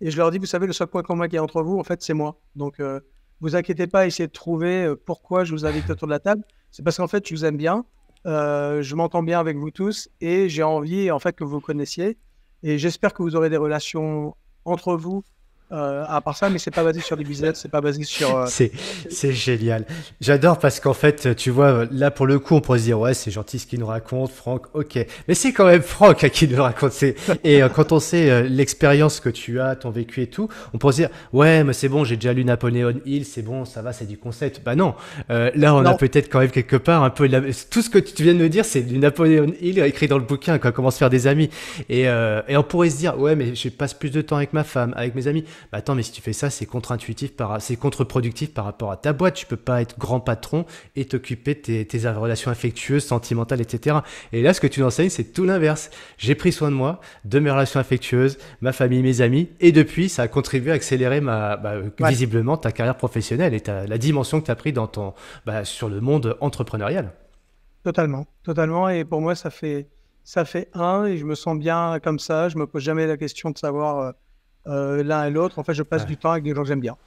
et je leur dis, vous savez, le seul point commun qu'il y a entre vous, en fait, c'est moi. Donc, euh, vous inquiétez pas, essayez de trouver euh, pourquoi je vous invite autour de la table. C'est parce qu'en fait, je vous aime bien, euh, je m'entends bien avec vous tous et j'ai envie en fait que vous connaissiez. Et j'espère que vous aurez des relations entre vous euh, à part ça, mais c'est pas basé sur des business, c'est pas basé sur. Euh, c'est, génial. J'adore parce qu'en fait, tu vois, là pour le coup, on pourrait se dire ouais, c'est gentil ce qu'il nous raconte, Franck. Ok, mais c'est quand même Franck à qui nous raconte. Et euh, quand on sait l'expérience que tu as, ton vécu et tout, on pourrait se dire ouais, mais c'est bon, j'ai déjà lu Napoléon Hill, c'est bon, ça va, c'est du concept. Bah non, là on a peut-être quand même quelque part un peu tout ce que tu viens de me dire, c'est du Napoléon Hill écrit dans le bouquin, quoi, comment se faire des amis. Et, et on pourrait se dire ouais, mais je passe plus de temps avec ma femme, avec mes amis bah attends, mais si tu fais ça, c'est contre-intuitif, c'est contre-productif par rapport à ta boîte. Tu peux pas être grand patron et t'occuper de tes, tes, relations affectueuses, sentimentales, etc. Et là, ce que tu enseignes, c'est tout l'inverse. J'ai pris soin de moi, de mes relations affectueuses, ma famille, mes amis, et depuis, ça a contribué à accélérer ma, bah, visiblement ta carrière professionnelle et ta, la dimension que tu as pris dans ton, bah, sur le monde entrepreneurial. Totalement, totalement. Et pour moi, ça fait ça fait un et je me sens bien comme ça. Je me pose jamais la question de savoir euh, euh, l'un et l'autre. En fait, je passe du temps avec des gens que j'aime bien.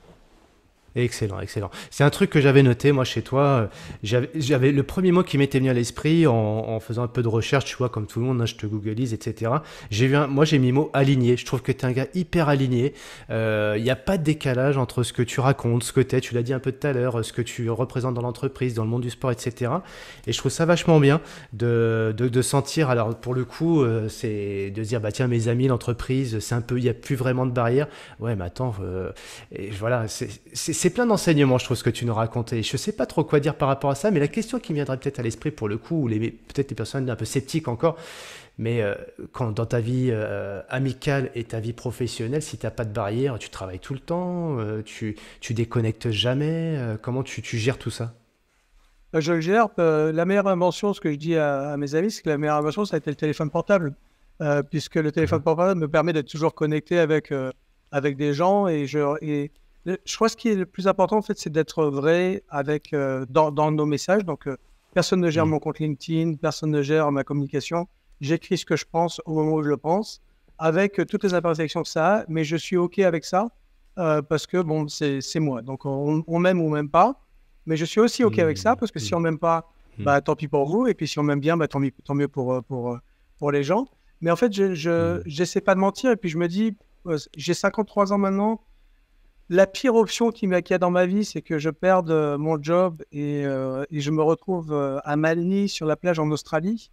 Excellent, excellent. C'est un truc que j'avais noté, moi, chez toi. J'avais le premier mot qui m'était venu à l'esprit en, faisant un peu de recherche, tu vois, comme tout le monde, hein, je te googlise, etc. J'ai vu moi, j'ai mis mot aligné. Je trouve que tu es un gars hyper aligné. Il euh, n'y a pas de décalage entre ce que tu racontes, ce que tu es, tu l'as dit un peu tout à l'heure, ce que tu représentes dans l'entreprise, dans le monde du sport, etc. Et je trouve ça vachement bien de, sentir, alors pour le coup, euh, c'est de dire, bah tiens, mes amis, l'entreprise, c'est un peu, il n'y a plus vraiment de barrière. Ouais, mais attends, euh, et voilà, c'est c'est plein d'enseignements, je trouve, ce que tu nous racontais. je ne sais pas trop quoi dire par rapport à ça, mais la question qui me viendrait peut-être à l'esprit pour le coup, ou peut-être les personnes un peu sceptiques encore, mais euh, quand dans ta vie euh, amicale et ta vie professionnelle, si tu n'as pas de barrière, tu travailles tout le temps, euh, tu, tu déconnectes jamais, comment tu, gères tout ça Je le gère. la meilleure invention, ce que je dis à, mes amis, c'est que la meilleure invention, ça a été le téléphone portable, puisque le téléphone mmh. portable me permet d'être toujours connecté avec, des gens et je je crois que ce qui est le plus important, en fait, c'est d'être vrai avec, euh, dans, nos messages. Donc, euh, personne ne gère mmh. mon compte LinkedIn, personne ne gère ma communication. J'écris ce que je pense au moment où je le pense, avec euh, toutes les imperfections que ça a, mais je suis OK avec ça parce que, bon, c'est moi. Donc, on, m'aime ou on m'aime pas, mais je suis aussi OK avec ça parce que si mmh. on m'aime pas, mmh. bah, tant pis pour vous. Et puis, si on m'aime bien, bah, tant, mieux, pour, pour, pour les gens. Mais en fait, je n'essaie pas de mentir. Et puis, je me dis, j'ai 53 ans maintenant la pire option qui qu'il y a dans ma vie, c'est que je perde euh, mon job euh, et, je me retrouve euh, à Malny sur la plage en Australie.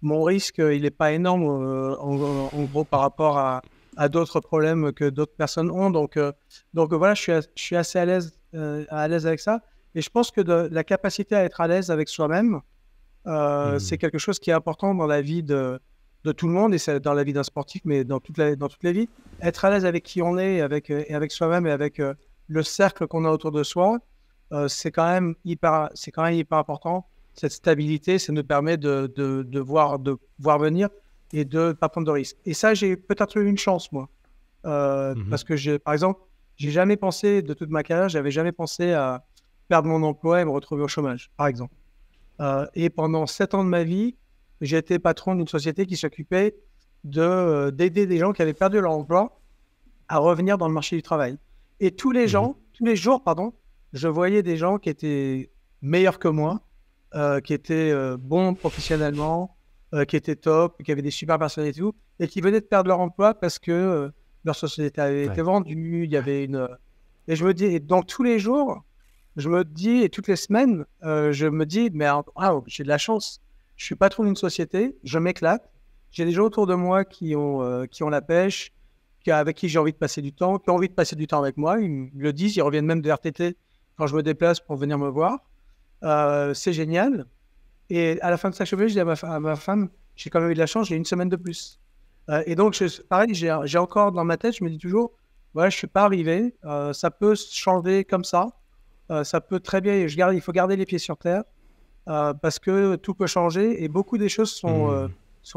Mon risque, il n'est pas énorme en, gros par rapport à, d'autres problèmes que d'autres personnes ont. Donc, donc voilà, je suis, assez à l'aise, avec ça. Et je pense que la capacité à être à l'aise avec soi-même, mmh. c'est quelque chose qui est important dans la vie de, de tout le monde, et c'est dans la vie d'un sportif, mais dans toute la, dans toutes les vie, être à l'aise avec qui on est, avec, et avec soi-même, et avec euh, le cercle qu'on a autour de soi, euh, c'est quand, même hyper, quand même hyper important. Cette stabilité, ça nous permet de, de, voir, de voir venir et de ne pas prendre de risques. Et ça, j'ai peut-être eu une chance, moi. Euh, mm-hmm. Parce que, par exemple, j'ai jamais pensé, de toute ma carrière, j'avais jamais pensé à perdre mon emploi et me retrouver au chômage, par exemple. et pendant sept ans de ma vie, j'étais patron d'une société qui s'occupait euh, d'aider des gens qui avaient perdu leur emploi à revenir dans le marché du travail. Et tous les mhm. tous les jours, pardon, je voyais des gens qui étaient meilleurs que moi, euh, qui étaient euh, bons professionnellement, qui étaient top, qui avaient des super personnes et tout, et qui venaient de perdre leur emploi parce que leur société avait été vendue, il y avait une... Et je me dis, et dans tous les jours, je me dis, et toutes les semaines, je me dis, mais ah, j'ai de la chance je suis trop d'une société, je m'éclate, j'ai des gens autour de moi qui ont, euh, qui ont la pêche, qui, avec qui j'ai envie de passer du temps, qui ont envie de passer du temps avec moi, ils me le disent, ils reviennent même de RTT quand je me déplace pour venir me voir. Euh, c'est génial. Et à la fin de sa chevelure, je dis à ma, femme, j'ai quand même eu de la chance, j'ai une semaine de plus. Euh, et donc, je, pareil, j'ai encore dans ma tête, je me dis toujours, voilà, je ne suis pas arrivé, ça peut changer comme ça, ça peut très bien, je garde, il faut garder les pieds sur terre, euh, parce que tout peut changer et beaucoup des choses sont, hmm.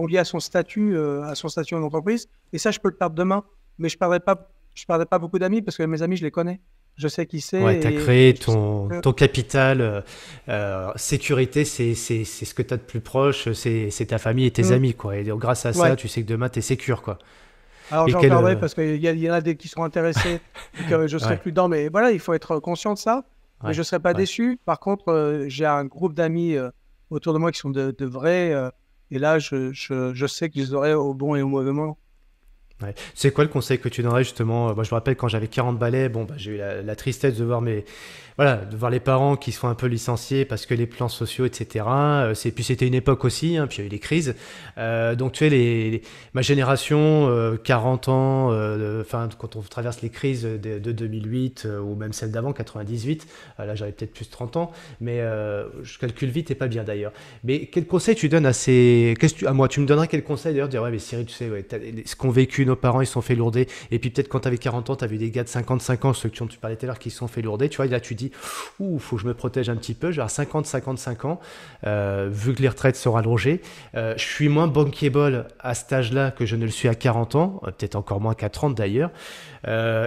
euh, liées à son statut, euh, à son statut en entreprise. Et ça, je peux le perdre demain, mais je ne perdrai pas, je pas beaucoup d'amis parce que mes amis, je les connais. Je sais qui c'est. Ouais, tu as créé ton, capital. sécurité, c'est ce que tu as de plus proche, c'est ta famille et tes hmm. amis. Quoi. Et grâce à ça, tu sais que demain, tu es sécure. Quoi. Alors j'en parlerai parce qu'il y, en a des qui sont intéressés, et que je serai plus dedans, mais voilà, il faut être conscient de ça je ne serais pas déçu. Par contre, euh, j'ai un groupe d'amis euh, autour de moi qui sont de, vrais. Euh, et là, je, sais qu'ils auraient au bon et au mauvais moment. C'est quoi le conseil que tu donnerais justement Moi, je me rappelle quand j'avais 40 balais, bon, bah, j'ai eu la, tristesse de voir mes, voilà, de voir les parents qui se font un peu licenciés parce que les plans sociaux, etc. Euh, c'est puis c'était une époque aussi, hein, puis il y a eu les crises. Euh, donc tu es les, ma génération, 40 euh, ans, enfin quand on traverse les crises de, 2008 ou même celle d'avant 98, là j'avais peut-être plus de 30 ans, mais je calcule vite et pas bien d'ailleurs. Mais quel conseil tu donnes à ces, à moi, tu me donnerais quel conseil d'ailleurs Dire ouais mais Cyril, tu sais, ce qu'on vécu parents, ils sont fait lourder. Et puis peut-être quand tu avais 40 ans, tu avais des gars de 55 ans, ceux dont tu parlais tout à l'heure, qui sont fait lourder. Tu vois, là, tu dis, ouf faut que je me protège un petit peu. J'ai 50, 55 ans, euh, vu que les retraites sont allongées euh, je suis moins bankable à cet âge-là que je ne le suis à 40 ans, euh, peut-être encore moins qu'à 30 d'ailleurs.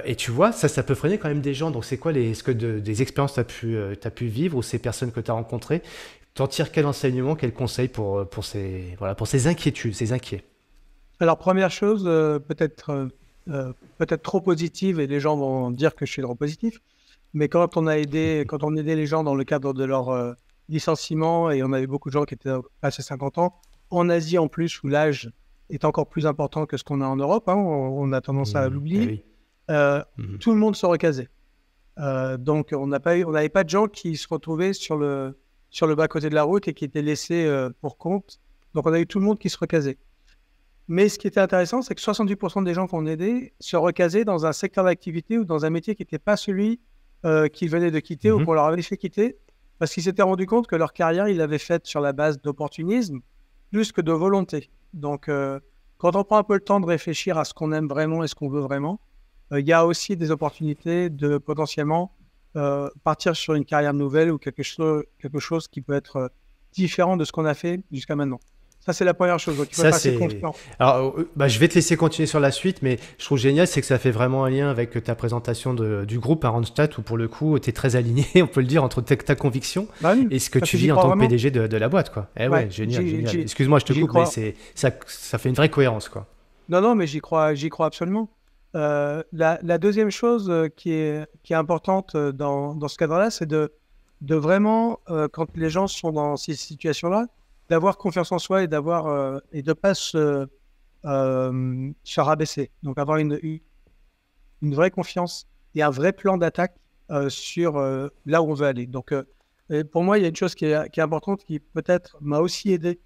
et tu vois, ça, ça peut freiner quand même des gens. Donc, c'est quoi les, ce que des expériences que tu as, as pu vivre ou ces personnes que tu as rencontrées T'en tires quel enseignement, quel conseil pour, pour, ces, voilà, pour ces inquiétudes, ces inquiets alors, première chose, euh, peut-être euh, euh, peut-être trop positive, et les gens vont dire que je suis trop positif, mais quand on a aidé, quand on aidait les gens dans le cadre de leur licenciement, et on avait beaucoup de gens qui étaient passés 50 ans, en Asie en plus, où l'âge est encore plus important que ce qu'on a en Europe, hein, on, a tendance à mmh, l'oublier, eh mmh. tout le monde se recasait. donc, on n'avait pas de gens qui se retrouvaient sur le, sur le bas-côté de la route et qui étaient laissés pour compte. Donc, on a eu tout le monde qui se recasait. Mais ce qui était intéressant, c'est que 68% des gens qu'on aidait se recasaient dans un secteur d'activité ou dans un métier qui n'était pas celui euh, qu'ils venaient de quitter ou mhm. qu'on leur avait fait quitter, parce qu'ils s'étaient rendu compte que leur carrière, ils l'avaient faite sur la base d'opportunisme plus que de volonté. Donc, euh, quand on prend un peu le temps de réfléchir à ce qu'on aime vraiment et ce qu'on veut vraiment, euh, il y a aussi des opportunités de potentiellement partir sur une carrière nouvelle ou quelque chose, quelque chose qui peut être différent de ce qu'on a fait jusqu'à maintenant. Ça, c'est la première chose. ça, c'est. Alors, euh, bah, je vais te laisser continuer sur la suite, mais je trouve génial, c'est que ça fait vraiment un lien avec ta présentation de, du groupe à Randstadt, où pour le coup, tu es très aligné, on peut le dire, entre ta, conviction bah et ce que tu vis en tant que PDG de, de, la boîte. Quoi. Eh ouais, génial, génial. Excuse-moi, je te coupe, crois. mais ça, ça fait une vraie cohérence. Quoi. Non, non, mais j'y crois, j'y crois absolument. Euh, la, deuxième chose euh, qui est, qui est importante dans, dans ce cadre-là, c'est de, de vraiment, quand les gens sont dans ces situations-là, d'avoir confiance en soi et d'avoir euh, et de pas se, euh, rabaisser. Donc avoir une, une, vraie confiance et un vrai plan d'attaque euh, sur euh, là où on veut aller. Donc pour moi, il y a une chose qui est, importante qui peut-être m'a aussi aidé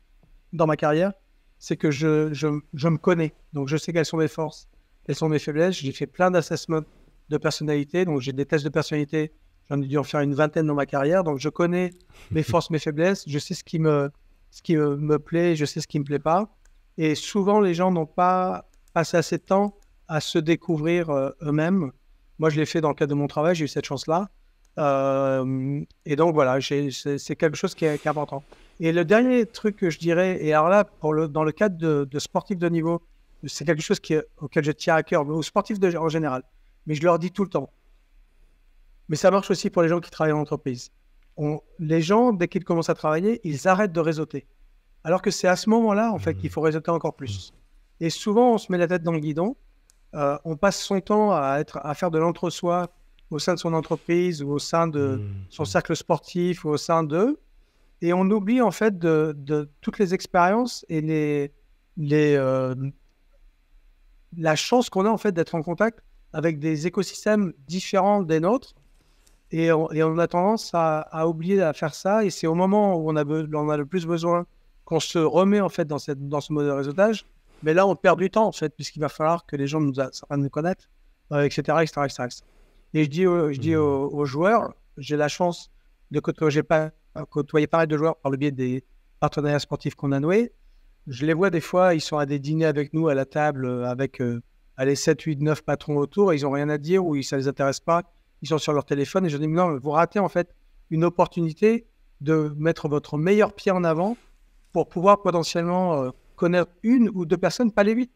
dans ma carrière, c'est que je, je, me connais. Donc je sais quelles sont mes forces, quelles sont mes faiblesses. J'ai fait plein d'assessments de personnalité. Donc j'ai des tests de personnalité. J'en ai dû en faire une vingtaine dans ma carrière. Donc je connais mes forces, mes faiblesses. Je sais ce qui me, ce qui euh, me plaît, je sais ce qui me plaît pas. Et souvent, les gens n'ont pas passé assez de temps à se découvrir euh, eux-mêmes. Moi, je l'ai fait dans le cadre de mon travail, j'ai eu cette chance-là. Euh, et donc, voilà, c'est quelque chose qui est, important. Et le dernier truc que je dirais, et alors là, pour dans le cadre de, sportifs de niveau, c'est quelque chose qui, auquel je tiens à cœur, mais aux sportifs en général. Mais je leur dis tout le temps. Mais ça marche aussi pour les gens qui travaillent en entreprise les gens, dès qu'ils commencent à travailler, ils arrêtent de réseauter. Alors que c'est à ce moment-là, en fait, mmh. qu'il faut réseauter encore plus. Mmh. Et souvent, on se met la tête dans le guidon. Euh, on passe son temps à, être, à faire de l'entre-soi au sein de son entreprise ou au sein de mmh. son cercle sportif ou au sein d'eux. Et on oublie en fait de, toutes les expériences et les, les, euh, la chance qu'on a en fait d'être en contact avec des écosystèmes différents des nôtres et on, a tendance à, oublier à faire ça. Et c'est au moment où on a, on a le plus besoin qu'on se remet en fait dans, cette, dans ce mode de réseautage. Mais là, on perd du temps en fait, puisqu'il va falloir que les gens nous apprennent à nous connaître, etc., etc., etc., Et je dis, je dis mmh. aux, joueurs, j'ai la chance de côtoyer, pas, euh, côtoyer de joueurs par le biais des partenariats sportifs qu'on a noués. Je les vois des fois, ils sont à des dîners avec nous à la table, euh, avec les 7, 8, 9 patrons autour, ils n'ont rien à dire ou ça ne les intéresse pas ils sont sur leur téléphone. Et je dis, non, vous ratez en fait une opportunité de mettre votre meilleur pied en avant pour pouvoir potentiellement euh, connaître une ou deux personnes, pas les huit,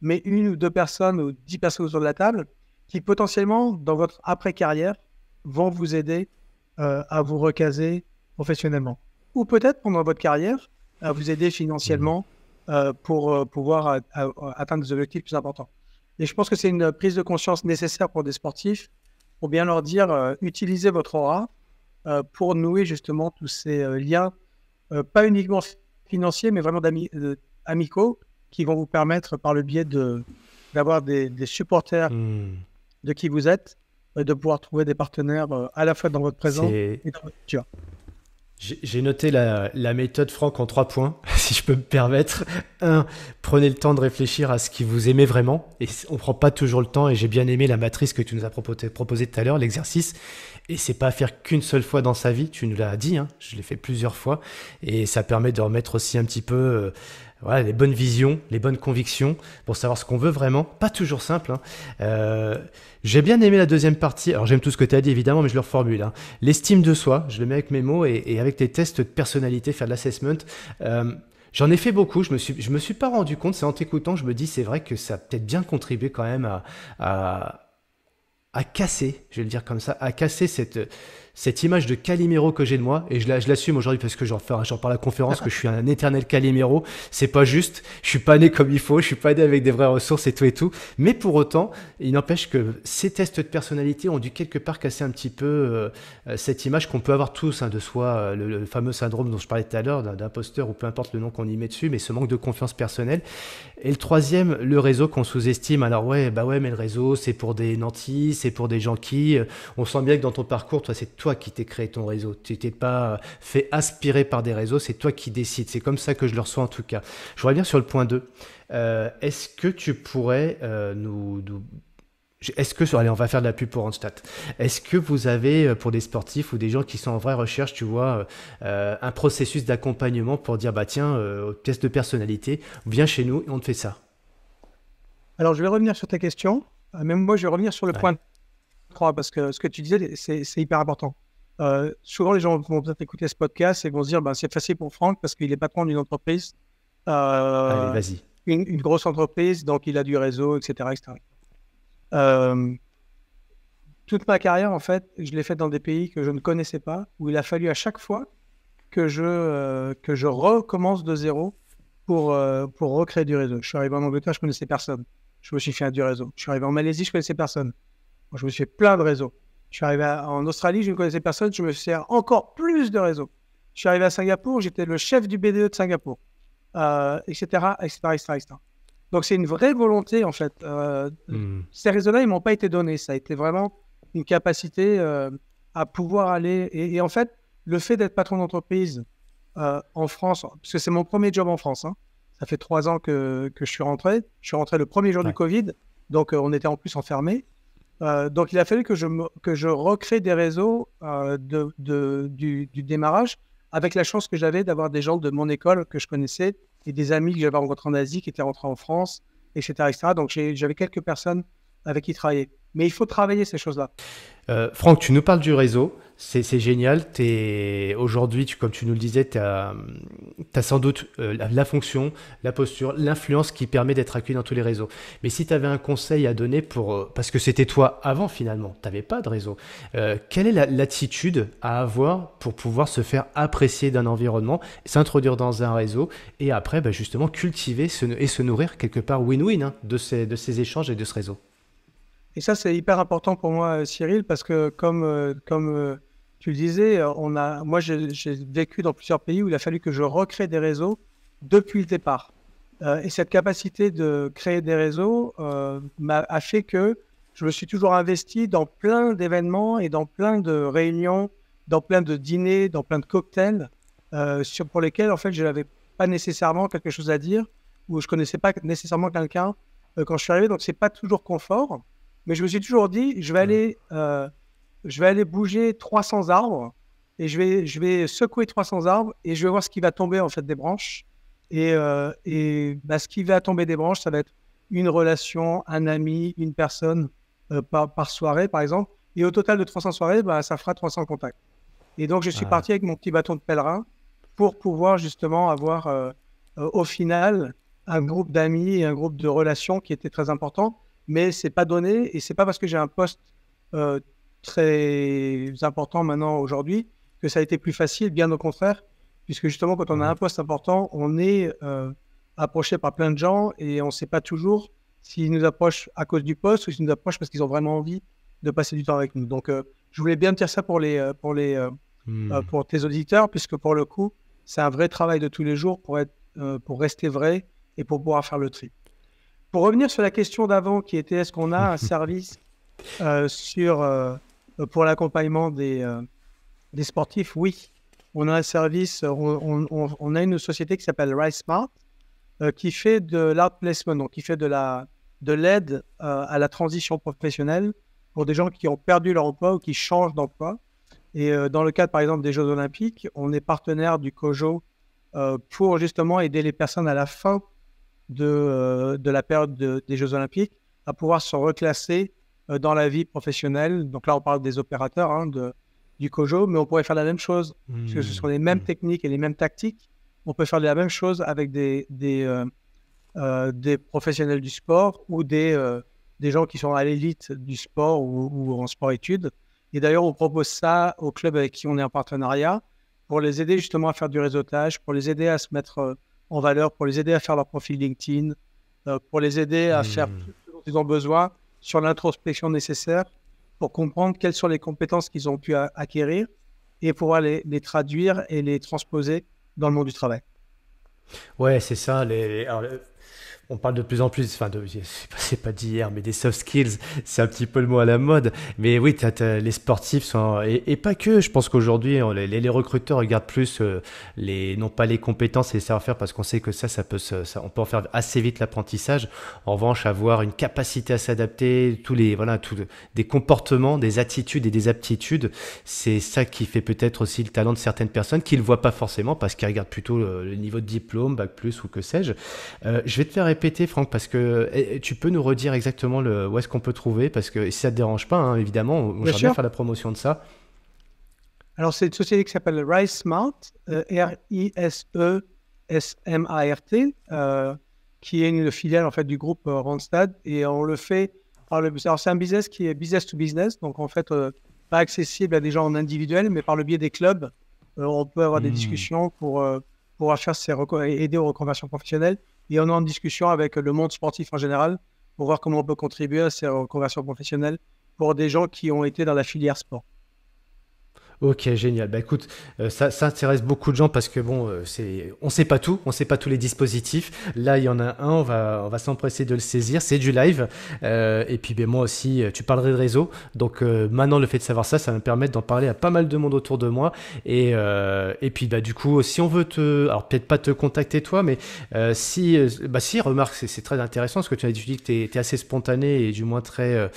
mais une ou deux personnes ou dix personnes autour de la table qui potentiellement, dans votre après-carrière, vont vous aider euh, à vous recaser professionnellement. Ou peut-être pendant votre carrière, à vous aider financièrement mmh. euh, pour pouvoir atteindre des objectifs plus importants. Et je pense que c'est une prise de conscience nécessaire pour des sportifs pour bien leur dire euh, utilisez votre aura euh, pour nouer justement tous ces euh, liens, pas uniquement financiers, mais vraiment amicaux, qui vont vous permettre par le biais de d'avoir des, supporters hmm. de qui vous êtes, de pouvoir trouver des partenaires à la fois dans votre présent et dans votre futur. J'ai noté la, méthode Franck en trois points, si je peux me permettre. Un, prenez le temps de réfléchir à ce qui vous aimez vraiment. Et on prend pas toujours le temps. Et j'ai bien aimé la matrice que tu nous as proposée proposé tout à l'heure, l'exercice. Et c'est pas à faire qu'une seule fois dans sa vie, tu nous l'as dit, hein, je l'ai fait plusieurs fois, et ça permet de remettre aussi un petit peu euh, voilà, les bonnes visions, les bonnes convictions, pour savoir ce qu'on veut vraiment. Pas toujours simple. Hein. Euh, j'ai bien aimé la deuxième partie, alors j'aime tout ce que tu as dit évidemment, mais je le reformule. Hein. L'estime de soi, je le mets avec mes mots et, et avec tes tests de personnalité, faire de l'assessment. Euh, j'en ai fait beaucoup, je me suis, je me suis pas rendu compte, c'est en t'écoutant, je me dis c'est vrai que ça a peut-être bien contribué quand même à, à à casser, je vais le dire comme ça, à casser cette, cette image de Calimero que j'ai de moi, et je l'assume aujourd'hui parce que j'en parle à la conférence, que je suis un éternel Calimero, c'est pas juste, je suis pas né comme il faut, je suis pas né avec des vraies ressources et tout et tout, mais pour autant, il n'empêche que ces tests de personnalité ont dû quelque part casser un petit peu euh, euh, cette image qu'on peut avoir tous hein, de soi, euh, le, fameux syndrome dont je parlais tout à l'heure, d'imposteur ou peu importe le nom qu'on y met dessus, mais ce manque de confiance personnelle. Et le troisième, le réseau qu'on sous-estime, alors ouais, bah ouais, mais le réseau, c'est pour des nantis, c'est pour des gens qui, on sent bien que dans ton parcours, toi, c'est toi qui t'es créé ton réseau. Tu t'es pas euh, fait aspirer par des réseaux, c'est toi qui décides. C'est comme ça que je le reçois en tout cas. Je reviens sur le point 2. Euh, est-ce que tu pourrais euh, nous, est-ce que, allez, on va faire de la pub pour Randstad. Est-ce que vous avez, pour des sportifs ou des gens qui sont en vraie recherche, tu vois, un processus d'accompagnement pour dire, bah tiens, pièce test de personnalité, viens chez nous et on te fait ça Alors, je vais revenir sur ta question. Même moi, je vais revenir sur le point point crois, parce que ce que tu disais, c'est hyper important. Euh, souvent, les gens vont peut-être écouter ce podcast et vont se dire ben c'est facile pour Franck parce qu'il est patron d'une entreprise. Euh, vas-y. Une, grosse entreprise, donc il a du réseau, etc. Euh, toute ma carrière, en fait, je l'ai faite dans des pays que je ne connaissais pas, où il a fallu à chaque fois que je, que je recommence de zéro pour, pour recréer du réseau. Je suis arrivé en Angleterre, je connaissais personne. Je me suis fait un du réseau. Je suis arrivé en Malaisie, je connaissais personne je me suis fait plein de réseaux. Je suis arrivé en Australie, je ne connaissais personne, je me fait encore plus de réseaux. Je suis arrivé à Singapour, j'étais le chef du BDE de Singapour, etc., etc., etc., Donc c'est une vraie volonté, en fait. Euh, hmm. Ces réseaux-là, ils ne m'ont pas été donnés. Ça a été vraiment une capacité euh, à pouvoir aller. Et, en fait, le fait d'être patron d'entreprise euh, en France, parce que c'est mon premier job en France, hein. ça fait trois ans que, je suis rentré. Je suis rentré le premier jour du Covid, donc on était en plus enfermé. Euh, donc, il a fallu que je, que je recrée des réseaux euh, de, du, démarrage avec la chance que j'avais d'avoir des gens de mon école que je connaissais et des amis que j'avais rencontrés en Asie qui étaient rentrés en France, etc. etc. Donc, j'avais quelques personnes avec qui travailler. Mais il faut travailler ces choses-là. Euh, Franck, tu nous parles du réseau. C'est génial. Aujourd'hui, comme tu nous le disais, tu as, sans doute euh, la, fonction, la posture, l'influence qui permet d'être accueilli dans tous les réseaux. Mais si tu avais un conseil à donner pour. Euh, parce que c'était toi avant finalement, tu n'avais pas de réseau. quelle est l'attitude à avoir pour pouvoir se faire apprécier d'un environnement, s'introduire dans un réseau et après, bah, justement, cultiver et se nourrir quelque part win-win hein, de, ces, de ces échanges et de ce réseau et ça, c'est hyper important pour moi, euh, Cyril, parce que comme, euh, comme euh, tu le disais, on a, moi, j'ai vécu dans plusieurs pays où il a fallu que je recrée des réseaux depuis le départ. et cette capacité de créer des réseaux m'a fait que je me suis toujours investi dans plein d'événements et dans plein de réunions, dans plein de dîners, dans plein de cocktails, sur, pour lesquels, en fait, je n'avais pas nécessairement quelque chose à dire ou je connaissais pas nécessairement quelqu'un quand je suis arrivé. Donc, c'est pas toujours confort. Mais je me suis toujours dit, je vais aller, euh, je vais aller bouger 300 arbres et je vais, je vais secouer 300 arbres et je vais voir ce qui va tomber en fait des branches. Et, euh, et bah, ce qui va tomber des branches, ça va être une relation, un ami, une personne euh, par, soirée, par exemple. Et au total de 300 soirées, bah, ça fera 300 contacts. Et donc, je suis ah. parti avec mon petit bâton de pèlerin pour pouvoir justement avoir, au final, un groupe d'amis et un groupe de relations qui était très important mais c'est pas donné et c'est pas parce que j'ai un poste euh, très important maintenant aujourd'hui que ça a été plus facile, bien au contraire, puisque justement quand on a un poste important, on est euh, approché par plein de gens et on ne sait pas toujours s'ils nous approchent à cause du poste ou s'ils nous approchent parce qu'ils ont vraiment envie de passer du temps avec nous. Donc euh, je voulais bien dire ça pour les pour les hmm. pour tes auditeurs, puisque pour le coup c'est un vrai travail de tous les jours pour être pour rester vrai et pour pouvoir faire le trip. Pour revenir sur la question d'avant, qui était est-ce qu'on a un service euh, sur, euh, pour l'accompagnement des, euh, des sportifs Oui, on a un service, on, a une société qui s'appelle Rice Smart, qui fait de l'art placement, donc qui fait de la de l'aide à la transition professionnelle pour des gens qui ont perdu leur emploi ou qui changent d'emploi. Et dans le cadre, par exemple, des Jeux Olympiques, on est partenaire du COJO pour justement aider les personnes à la fin de, euh, de la période des Jeux Olympiques à pouvoir se reclasser euh, dans la vie professionnelle. Donc là, on parle des opérateurs hein, de, du Kojo, mais on pourrait faire la même chose, ce mmh. sont les mêmes mmh. techniques et les mêmes tactiques. On peut faire la même chose avec des, des, euh, professionnels du sport ou des, des gens qui sont à l'élite du sport ou, ou en sport-études. Et d'ailleurs, on propose ça aux clubs avec qui on est en partenariat pour les aider justement à faire du réseautage, pour les aider à se mettre en valeur, pour les aider à faire leur profil LinkedIn, euh, pour les aider à mmh. faire ce dont ils ont besoin sur l'introspection nécessaire pour comprendre quelles sont les compétences qu'ils ont pu acquérir et pouvoir les, les, traduire et les transposer dans le monde du travail. Ouais, c'est ça. Les, on parle de plus en plus, enfin, c'est pas, d'hier, mais des soft skills, c'est un petit peu le mot à la mode. Mais oui, les sportifs sont, et, pas que, je pense qu'aujourd'hui, les, les, recruteurs regardent plus, euh, les, non pas les compétences et les savoir-faire, parce qu'on sait que ça, ça peut se, on peut en faire assez vite l'apprentissage. En revanche, avoir une capacité à s'adapter, tous les, voilà, tous des comportements, des attitudes et des aptitudes, c'est ça qui fait peut-être aussi le talent de certaines personnes qui le voient pas forcément parce qu'ils regardent plutôt le, niveau de diplôme, bac plus ou que sais-je. Euh, je vais te faire répéter, Franck, parce que eh, eh, tu peux nous redire exactement le, où est-ce qu'on peut trouver, parce que si ça te dérange pas, hein, évidemment, on, va faire la promotion de ça. Alors, c'est une société qui s'appelle Rise Smart, euh, R-I-S-E-S-M-A-R-T, euh, qui est une filiale en fait du groupe euh, Randstad, et on le fait. Par le, alors, c'est un business qui est business to business, donc en fait euh, pas accessible à des gens en individuel, mais par le biais des clubs, on peut avoir des mmh. discussions pour pour faire aider aux reconversions professionnelles. Et on est en discussion avec le monde sportif en général pour voir comment on peut contribuer à ces conversions professionnelles pour des gens qui ont été dans la filière sport. Ok, génial. Bah écoute, euh, ça, ça, intéresse beaucoup de gens parce que bon, euh, c'est, on sait pas tout, on sait pas tous les dispositifs. Là, il y en a un, on va, on va s'empresser de le saisir. C'est du live. Euh, et puis, ben moi aussi, tu parlerais de réseau. Donc maintenant, le fait de savoir ça, ça va me permettre d'en parler à pas mal de monde autour de moi. Et, et puis, bah du coup, si on veut te, alors peut-être pas te contacter toi, mais si, bah si, remarque, c'est, très intéressant parce que tu as dit que tu es, assez spontané et du moins très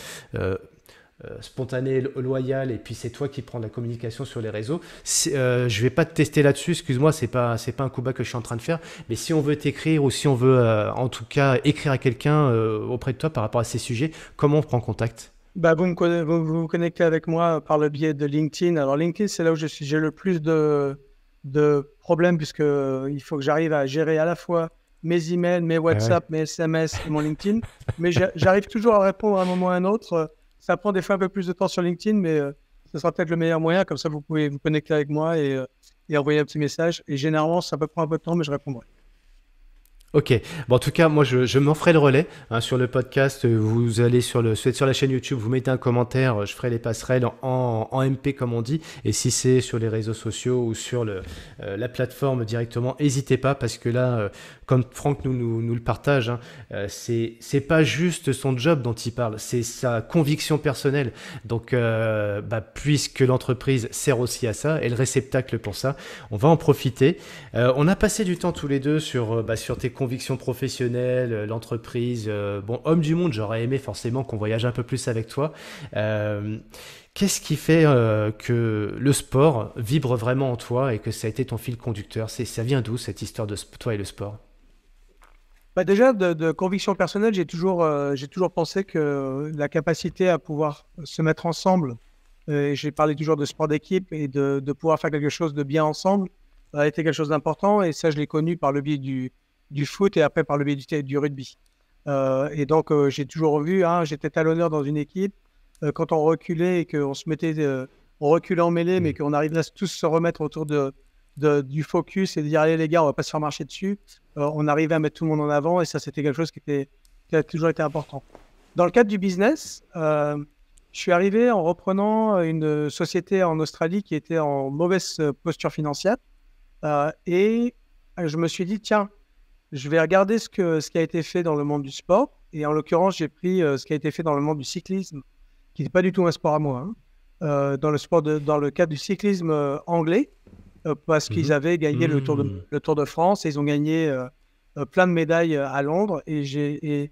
euh, spontané, loyal, et puis c'est toi qui prends la communication sur les réseaux. Euh, je ne vais pas te tester là-dessus, excuse-moi, c'est pas c'est pas un coup bas que je suis en train de faire, mais si on veut t'écrire ou si on veut euh, en tout cas écrire à quelqu'un auprès de toi par rapport à ces sujets, comment on prend contact bah, vous, vous, connectez avec moi par le biais de LinkedIn. Alors LinkedIn, c'est là où je suis, j'ai le plus de, de problèmes puisque il faut que j'arrive à gérer à la fois mes emails, mes ah WhatsApp, mes SMS et mon LinkedIn. Mais j'arrive toujours à répondre à un moment ou à un autre ça prend des fois un peu plus de temps sur LinkedIn, mais euh, ce sera peut-être le meilleur moyen. Comme ça, vous pouvez vous connecter avec moi et, euh, et envoyer un petit message. Et généralement, ça peut prendre un peu de temps, mais je répondrai. Ok. Bon, en tout cas, moi, je, m'en ferai le relais hein, sur le podcast. Vous allez sur le, sur la chaîne YouTube, vous mettez un commentaire, je ferai les passerelles en, MP comme on dit. Et si c'est sur les réseaux sociaux ou sur le, euh, la plateforme directement, n'hésitez pas parce que là, euh, comme Franck nous, nous, le partage, hein, euh, c'est c'est pas juste son job dont il parle, c'est sa conviction personnelle. Donc, bah, puisque l'entreprise sert aussi à ça, et le réceptacle pour ça, on va en profiter. on a passé du temps tous les deux sur bah, sur tes Conviction professionnelle, euh, l'entreprise. Euh, bon, homme du monde, j'aurais aimé forcément qu'on voyage un peu plus avec toi. Euh, qu'est-ce qui fait que le sport vibre vraiment en toi et que ça a été ton fil conducteur Ça vient d'où cette histoire de toi et le sport bah, Déjà, de, conviction personnelle, j'ai toujours, j'ai toujours pensé que la capacité à pouvoir se mettre ensemble, et j'ai parlé toujours de sport d'équipe et de, de, pouvoir faire quelque chose de bien ensemble, a été quelque chose d'important. Et ça, je l'ai connu par le biais du, du foot et après par le biais du, rugby. Euh, et donc, euh, j'ai toujours vu, hein, j'étais j'étais l'honneur dans une équipe. Euh, quand on reculait et qu'on se mettait, on reculait en mêlée, mais mmh. qu'on arrivait à tous se remettre autour de, du focus et de dire, allez les gars, on va pas se faire marcher dessus. on arrivait à mettre tout le monde en avant et ça, c'était quelque chose qui, était, qui a toujours été important. Dans le cadre du business, je suis arrivé en reprenant une société en Australie qui était en mauvaise posture financière. et je me suis dit, tiens, je vais regarder ce, que, ce qui a été fait dans le monde du sport. Et en l'occurrence, j'ai pris euh, ce qui a été fait dans le monde du cyclisme, qui n'est pas du tout un sport à moi, hein, euh, dans, le sport dans le cadre du cyclisme euh, anglais, parce qu'ils mhm. avaient gagné le, tour de, mhm. France et ils ont gagné plein de médailles à Londres. Et,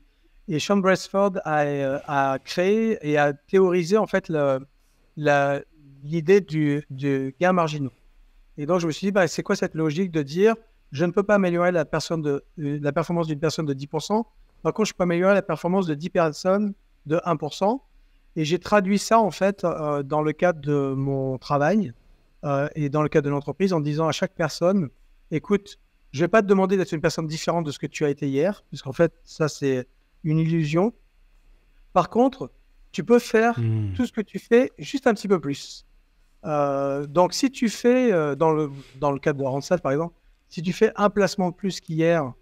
et, Sean a, créé et a théorisé en fait l'idée du, gain marginal. Et donc, je me suis dit, bah, c'est quoi cette logique de dire je ne peux pas améliorer la, personne de, euh, la performance d'une personne de 10%. Par contre, je peux améliorer la performance de 10 personnes de 1%. Et j'ai traduit ça, en fait, euh, dans le cadre de mon travail euh, et dans le cadre de l'entreprise en disant à chaque personne, écoute, je ne vais pas te demander d'être une personne différente de ce que tu as été hier, puisqu'en fait, ça, c'est une illusion. Par contre, tu peux faire hmm. tout ce que tu fais juste un petit peu plus. donc, si tu fais, dans, le, dans le cadre de la Randstad, par exemple, si tu fais un placement de plus qu'hier,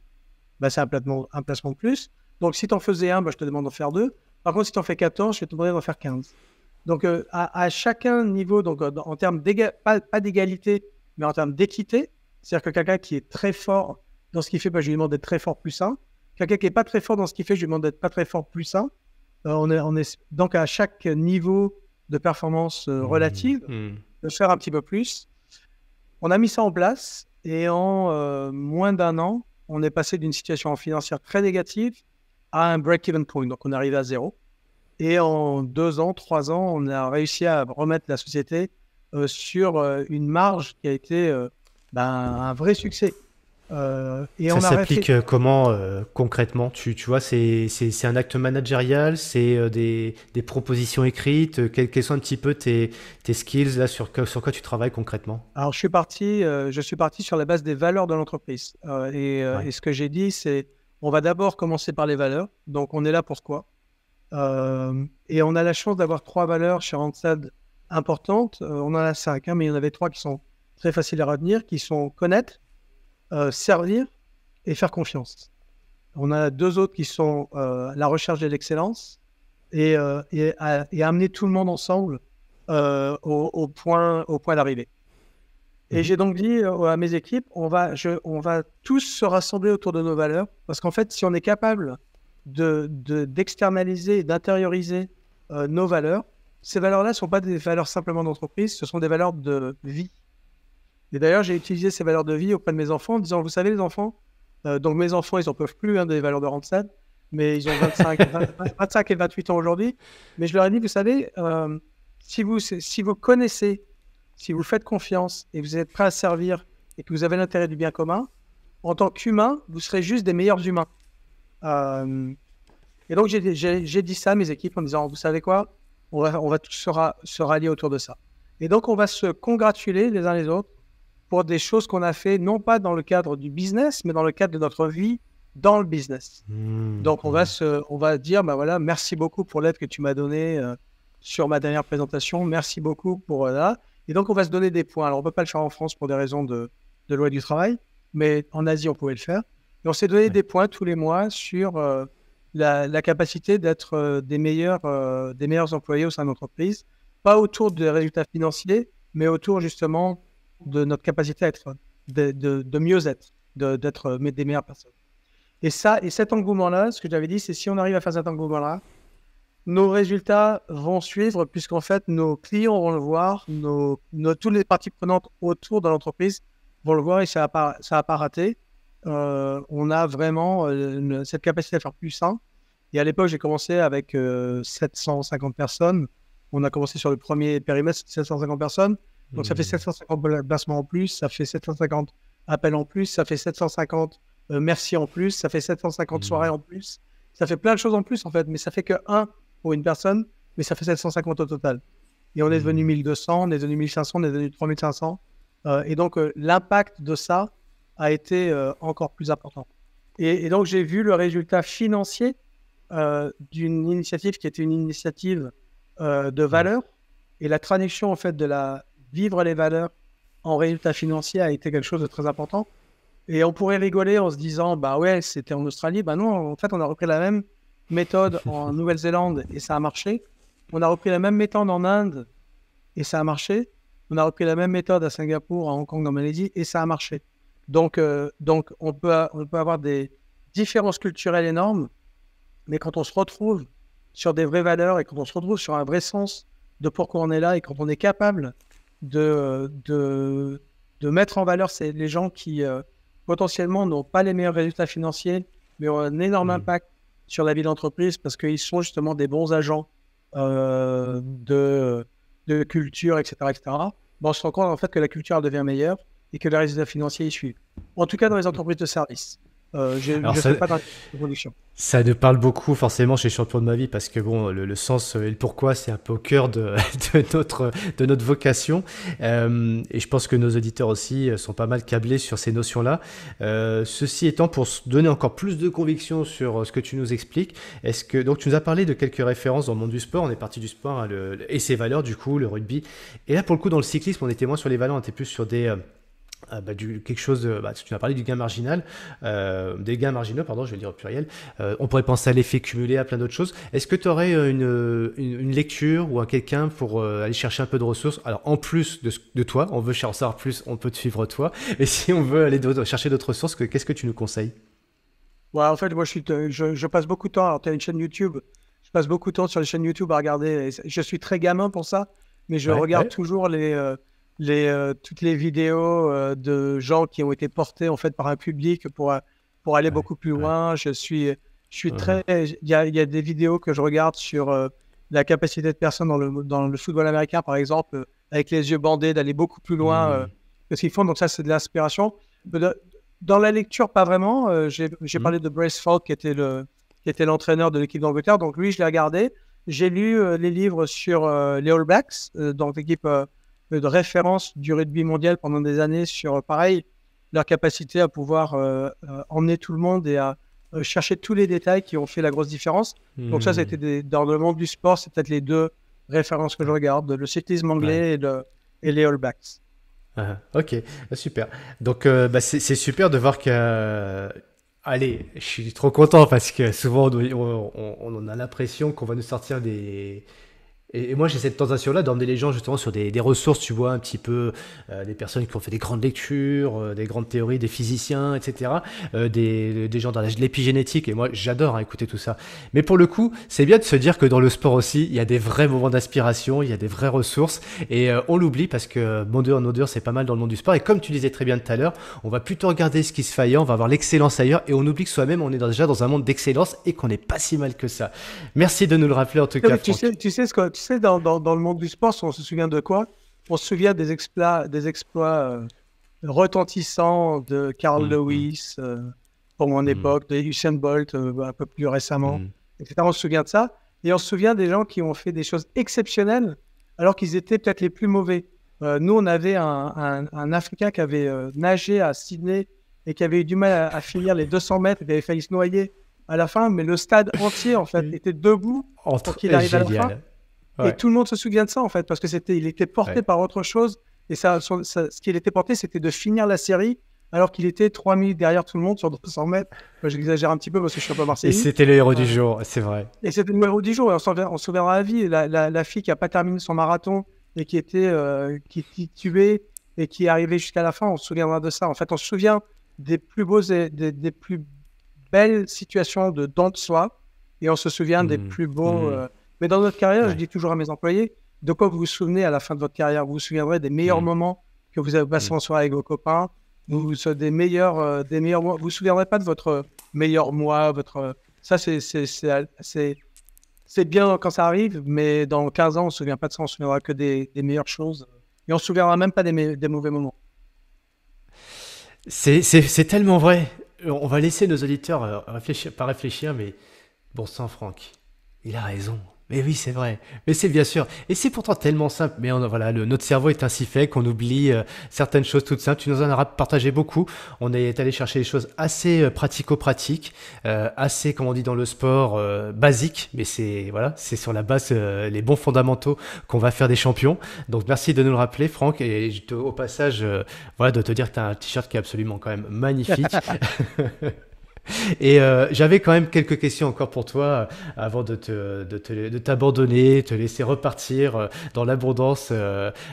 bah, c'est un placement, un placement de plus. Donc, si tu en faisais un, bah, je te demande d'en faire deux. Par contre, si tu en fais 14, je te demanderai d'en faire 15. Donc, euh, à, chacun niveau, donc, euh, en termes pas, d'égalité, mais en termes d'équité, c'est-à-dire que quelqu'un qui est très fort dans ce qu'il fait, bah, je lui demande d'être très fort plus un. Quelqu'un qui n'est pas très fort dans ce qu'il fait, je lui demande d'être pas très fort plus un. Euh, on, on est, donc, à chaque niveau de performance mmh. relative, je mmh. de faire un petit peu plus. On a mis ça en place. Et en euh, moins d'un an, on est passé d'une situation financière très négative à un break-even point. Donc, on est arrivé à zéro. Et en deux ans, trois ans, on a réussi à remettre la société euh, sur euh, une marge qui a été ben, un vrai succès. Euh, et ça s'applique euh, comment euh, concrètement tu, tu, vois, c'est un acte managérial, c'est des, des, propositions écrites. Quels sont un petit peu tes, tes skills là sur, sur quoi tu travailles concrètement Alors je suis parti, je suis parti sur la base des valeurs de l'entreprise. Et, et, ce que j'ai dit, c'est on va d'abord commencer par les valeurs. Donc on est là pour quoi Et on a la chance d'avoir trois valeurs chez Randstad importantes. on en a cinq, hein, mais il y en avait trois qui sont très faciles à retenir, qui sont connaître euh, servir et faire confiance. On a deux autres qui sont euh, la recherche de l'excellence et, euh, et, amener tout le monde ensemble au, point, au point d'arrivée. Et mhm. j'ai donc dit à mes équipes, on va, on va tous se rassembler autour de nos valeurs, parce qu'en fait, si on est capable d'externaliser, de, d'intérioriser nos valeurs, ces valeurs-là ne sont pas des valeurs simplement d'entreprise, ce sont des valeurs de vie, et d'ailleurs, j'ai utilisé ces valeurs de vie auprès de mes enfants en disant, vous savez les enfants, euh, donc mes enfants, ils n'en peuvent plus hein, des valeurs de Randstad, mais ils ont 25, et 28 ans aujourd'hui. Mais je leur ai dit, vous savez, euh, si, vous, si vous connaissez, si vous faites confiance et vous êtes prêt à servir et que vous avez l'intérêt du bien commun, en tant qu'humain, vous serez juste des meilleurs humains. Euh, et donc, j'ai dit ça à mes équipes en disant, vous savez quoi, on va, tous se rallier autour de ça. Et donc, on va se congratuler les uns les autres pour des choses qu'on a fait non pas dans le cadre du business, mais dans le cadre de notre vie dans le business. Hmm. Donc on va se, on va dire, bah voilà, merci beaucoup pour l'aide que tu m'as donnée euh, sur ma dernière présentation, merci beaucoup pour euh, là. et donc on va se donner des points. Alors on peut pas le faire en France pour des raisons de, de loi du travail, mais en Asie on pouvait le faire. Et on s'est donné des points tous les mois sur euh, la, capacité d'être des meilleurs, des meilleurs employés au sein de entreprise, pas autour des résultats financiers, mais autour justement de notre capacité à être, de, de, mieux être, d'être euh, mais des meilleures personnes. Et ça, et cet engouement-là, ce que j'avais dit, c'est si on arrive à faire cet engouement-là, nos résultats vont suivre, puisqu'en fait, nos clients vont le voir, nos, toutes les parties prenantes autour de l'entreprise vont le voir et ça n'a pas, ça pas raté. Euh, on a vraiment euh, cette capacité à faire plus sain. Et à l'époque, j'ai commencé avec 750 personnes. On a commencé sur le premier périmètre, 750 personnes. Donc ça fait 750 hmm. placements en plus, ça fait 750 appels en plus, ça fait 750 euh, merci en plus, ça fait 750 hmm. soirées en plus, ça fait plein de choses en plus en fait, mais ça fait que 1 pour une personne, mais ça fait 750 au total. Et on est devenu 1200, hmm. on est devenu 1500, on est devenu 3500. Euh, et donc euh, l'impact de ça a été encore plus important. Et, et donc j'ai vu le résultat financier d'une initiative qui était une initiative de valeur. Et la traduction en fait de la, vivre les valeurs en résultat financier a été quelque chose de très important. Et on pourrait rigoler en se disant, bah ouais, c'était en Australie. Bah non, en fait, on a repris la même méthode en Nouvelle-Zélande et ça a marché. On a repris la même méthode en Inde et ça a marché. On a repris la même méthode à Singapour, à Hong Kong, dans Malaisie et ça a marché. Donc, euh, donc on, peut, on peut avoir des différences culturelles énormes, mais quand on se retrouve sur des vraies valeurs et quand on se retrouve sur un vrai sens de pourquoi on est là et quand on est capable de, de, mettre en valeur les gens qui euh, potentiellement n'ont pas les meilleurs résultats financiers, mais ont un énorme mmh. impact sur la vie d'entreprise parce qu'ils sont justement des bons agents euh, mmh. de, culture, etc. etc. Bon, on se rend compte en fait que la culture devient meilleure et que les résultats financiers y suivent. En tout cas, dans les entreprises de services. Euh, ne Ça nous parle beaucoup forcément chez Champion de ma vie parce que bon, le, sens et le pourquoi, c'est un peu au cœur de, notre, de notre vocation. Euh, et je pense que nos auditeurs aussi euh, sont pas mal câblés sur ces notions-là. Euh, ceci étant, pour donner encore plus de conviction sur ce que tu nous expliques, est-ce que donc tu nous as parlé de quelques références dans le monde du sport. On est parti du sport hein, et ses valeurs du coup, le rugby. Et là, pour le coup, dans le cyclisme, on était moins sur les valeurs, on était plus sur des ah, bah, du, quelque chose bah, tu m'as parlé du gain marginal, euh, des gains marginaux, pardon, je vais dire au pluriel. Euh, on pourrait penser à l'effet cumulé, à plein d'autres choses. Est-ce que tu aurais euh, une, une, lecture ou à quelqu'un pour aller chercher un peu de ressources Alors, en plus de, de toi, on veut en savoir plus, on peut te suivre toi. Mais si on veut aller chercher d'autres ressources, qu'est-ce que tu nous conseilles bah, En fait, moi, je, je, passe beaucoup de temps. Alors, tu as une chaîne YouTube. Je passe beaucoup de temps sur les chaînes YouTube à regarder. Je suis très gamin pour ça, mais je regarde toujours les les, euh, toutes les vidéos euh, de gens qui ont été portés en fait par un public pour, euh, pour aller beaucoup plus loin. Je suis, je suis mmh. très. Il y a, y a, des vidéos que je regarde sur la capacité de personnes dans le, dans le football américain, par exemple, avec les yeux bandés, d'aller beaucoup plus loin mmh. que ce qu'ils font. Donc, ça, c'est de l'inspiration. Dans la lecture, pas vraiment. J'ai mmh. parlé de Brace qui était le qui était l'entraîneur de l'équipe d'Angleterre. Donc, lui, je l'ai regardé. J'ai lu les livres sur les All Blacks, donc l'équipe de référence du rugby mondial pendant des années sur, euh, pareil, leur capacité à pouvoir euh, euh, emmener tout le monde et à chercher tous les détails qui ont fait la grosse différence. Donc ça, c'était hmm. des, dans le monde du sport, c'est peut-être les deux références que je regarde, le cyclisme anglais et, les All Blacks. Ah, ah, ok, ah, super. Donc bah, c'est, super de voir que... Allez, je suis trop content parce que souvent on, on a l'impression qu'on va nous sortir des, et, moi, j'ai cette tentation-là d'emmener les gens justement sur des, ressources, tu vois, un petit peu euh, des personnes qui ont fait des grandes lectures, euh, des grandes théories, des physiciens, etc., euh, des, des, gens dans l'épigénétique. Et moi, j'adore hein, écouter tout ça. Mais pour le coup, c'est bien de se dire que dans le sport aussi, il y a des vrais moments d'inspiration, il y a des vraies ressources. Et on l'oublie parce que mondeur en odeur, c'est pas mal dans le monde du sport. Et comme tu disais très bien tout à l'heure, on va plutôt regarder ce qui se fait ailleurs, on va voir l'excellence ailleurs. Et on oublie que soi-même, on est déjà dans un monde d'excellence et qu'on n'est pas si mal que ça. Merci de nous le rappeler en tout cas. Tu sais, tu sais tu sais, dans, le monde du sport, on se souvient de quoi On se souvient des exploits, des exploits euh, retentissants de Carl mm, Lewis mm. Euh, pour mon mm. époque, de Usain Bolt euh, un peu plus récemment, etc. On se souvient de ça. Et on se souvient des gens qui ont fait des choses exceptionnelles alors qu'ils étaient peut-être les plus mauvais. nous, on avait un, Africain qui avait nagé à Sydney et qui avait eu du mal à, finir les 200 mètres et qui avait failli se noyer à la fin, mais le stade entier, en fait, était debout pour qu'il arrive à la fin. Et tout le monde se souvient de ça, en fait, parce que c'était, il était porté par autre chose. Et ça, ce qu'il était porté, c'était de finir la série alors qu'il était 3 minutes derrière tout le monde sur 200 mètres. J'exagère un petit peu parce que je suis pas marseillais. Et c'était le héros du jour, c'est vrai. Et c'était le héros du jour, et on se souviendra à vie. La, vie, la, fille qui a pas terminé son marathon et qui était euh, tuée qui et qui est arrivée jusqu'à la fin, on se souviendra de ça. En fait, on se souvient des plus beaux des, plus belles situations de don de soi et on se souvient des mmh. plus beaux. Mmh. Euh, mais dans notre carrière, je dis toujours à mes employés, de quoi vous vous souvenez à la fin de votre carrière Vous vous souviendrez des meilleurs mm. moments que vous avez passés mm. en soirée avec vos copains vous, vous des meilleurs, euh, des meilleurs mois. Vous souviendrez pas de votre meilleur mois, votre. Ça, c'est bien quand ça arrive, mais dans 15 ans, on ne se souvient pas de ça, on ne se souviendra que des, meilleures choses. Et on ne se souviendra même pas des, des mauvais moments. C'est tellement vrai. On va laisser nos auditeurs euh, réfléchir, pas réfléchir, mais bon sang, Franck, il a raison. Mais oui, c'est vrai. Mais c'est bien sûr. Et c'est pourtant tellement simple. Mais on, voilà, le, notre cerveau est ainsi fait qu'on oublie euh, certaines choses toutes simples. Tu nous en as partagé beaucoup. On est allé chercher des choses assez euh, pratico-pratiques, euh, assez, comme on dit dans le sport, basiques. Mais c'est voilà, c'est sur la base, les bons fondamentaux qu'on va faire des champions. Donc merci de nous le rappeler, Franck. Et je te, au passage, voilà, de te dire que tu as un t-shirt qui est absolument quand même magnifique. Et euh, j'avais quand même quelques questions encore pour toi euh, avant de, te, de, te, de t'abandonner, te laisser repartir euh, dans l'abondance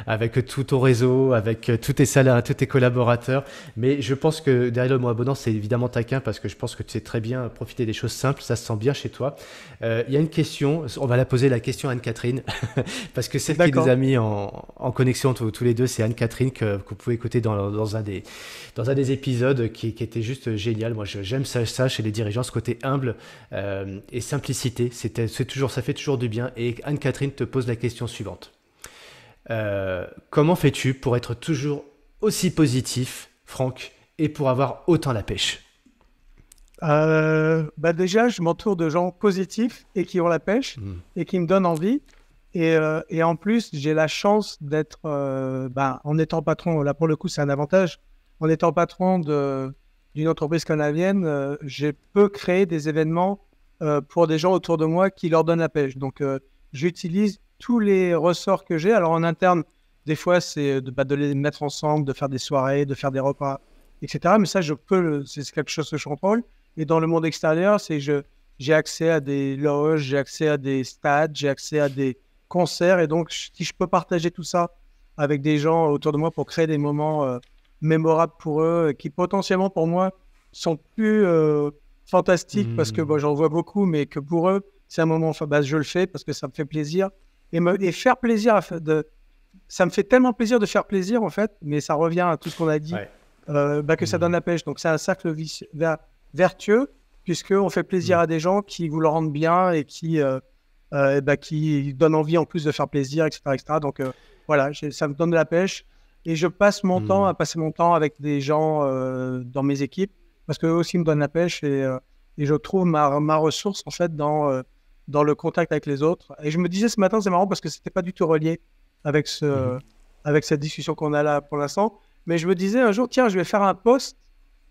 avec tout ton réseau, avec tous tes salariés, tous tes collaborateurs. Mais je pense que derrière le mot abondance, c'est évidemment taquin parce que je pense que tu sais très bien profiter des choses simples, ça se sent bien chez toi. Il y a une question, on va la poser la question à Anne-Catherine parce que celle qui nous a mis en, en connexion tous, tous les deux, c'est Anne-Catherine que, vous pouvez écouter dans, dans, un des, dans un des épisodes qui, était juste génial. Moi, j'aime ça ça chez les dirigeants, ce côté humble euh, et simplicité. C'est, toujours, ça fait toujours du bien. Et Anne-Catherine te pose la question suivante. Euh, comment fais-tu pour être toujours aussi positif, Franck, et pour avoir autant la pêche euh, bah Déjà, je m'entoure de gens positifs et qui ont la pêche hmm. et qui me donnent envie. Et, en plus, j'ai la chance d'être, bah, en étant patron, là pour le coup, c'est un avantage, en étant patron de, d'une entreprise canadienne, euh, je j'ai peu créé des événements euh, pour des gens autour de moi qui leur donnent la pêche. Donc, euh, j'utilise tous les ressorts que j'ai. Alors, en interne, des fois, c'est de, bah, de, les mettre ensemble, de faire des soirées, de faire des repas, etc. Mais ça, je peux, c'est quelque chose que je contrôle. Et dans le monde extérieur, c'est que j'ai accès à des loges, j'ai accès à des stades, j'ai accès à des concerts. Et donc, si je peux partager tout ça avec des gens autour de moi pour créer des moments mémorables pour eux, euh, qui potentiellement pour moi sont plus euh, fantastiques parce que hmm. bon, j'en vois beaucoup, mais que pour eux, c'est un moment, enfin, bah, je le fais parce que ça me fait plaisir. Et, me, et faire plaisir, de, ça me fait tellement plaisir de faire plaisir en fait, mais ça revient à tout ce qu'on a dit, euh, bah, que ça hmm. donne la pêche. Donc c'est un cercle vertueux vertueux puisqu'on fait plaisir hmm. à des gens qui vous le rendent bien et qui, bah, qui donnent envie en plus de faire plaisir, etc. etc. Donc voilà, ça me donne de la pêche. Et je passe mon temps hmm. à passer mon temps avec des gens euh, dans mes équipes parce qu'eux aussi me donnent la pêche et, euh, et je trouve ma, ma, ressource en fait dans, euh, dans le contact avec les autres. Et je me disais ce matin, c'est marrant parce que c'était pas du tout relié avec, ce, hmm. avec cette discussion qu'on a là pour l'instant. Mais je me disais un jour, tiens, je vais faire un post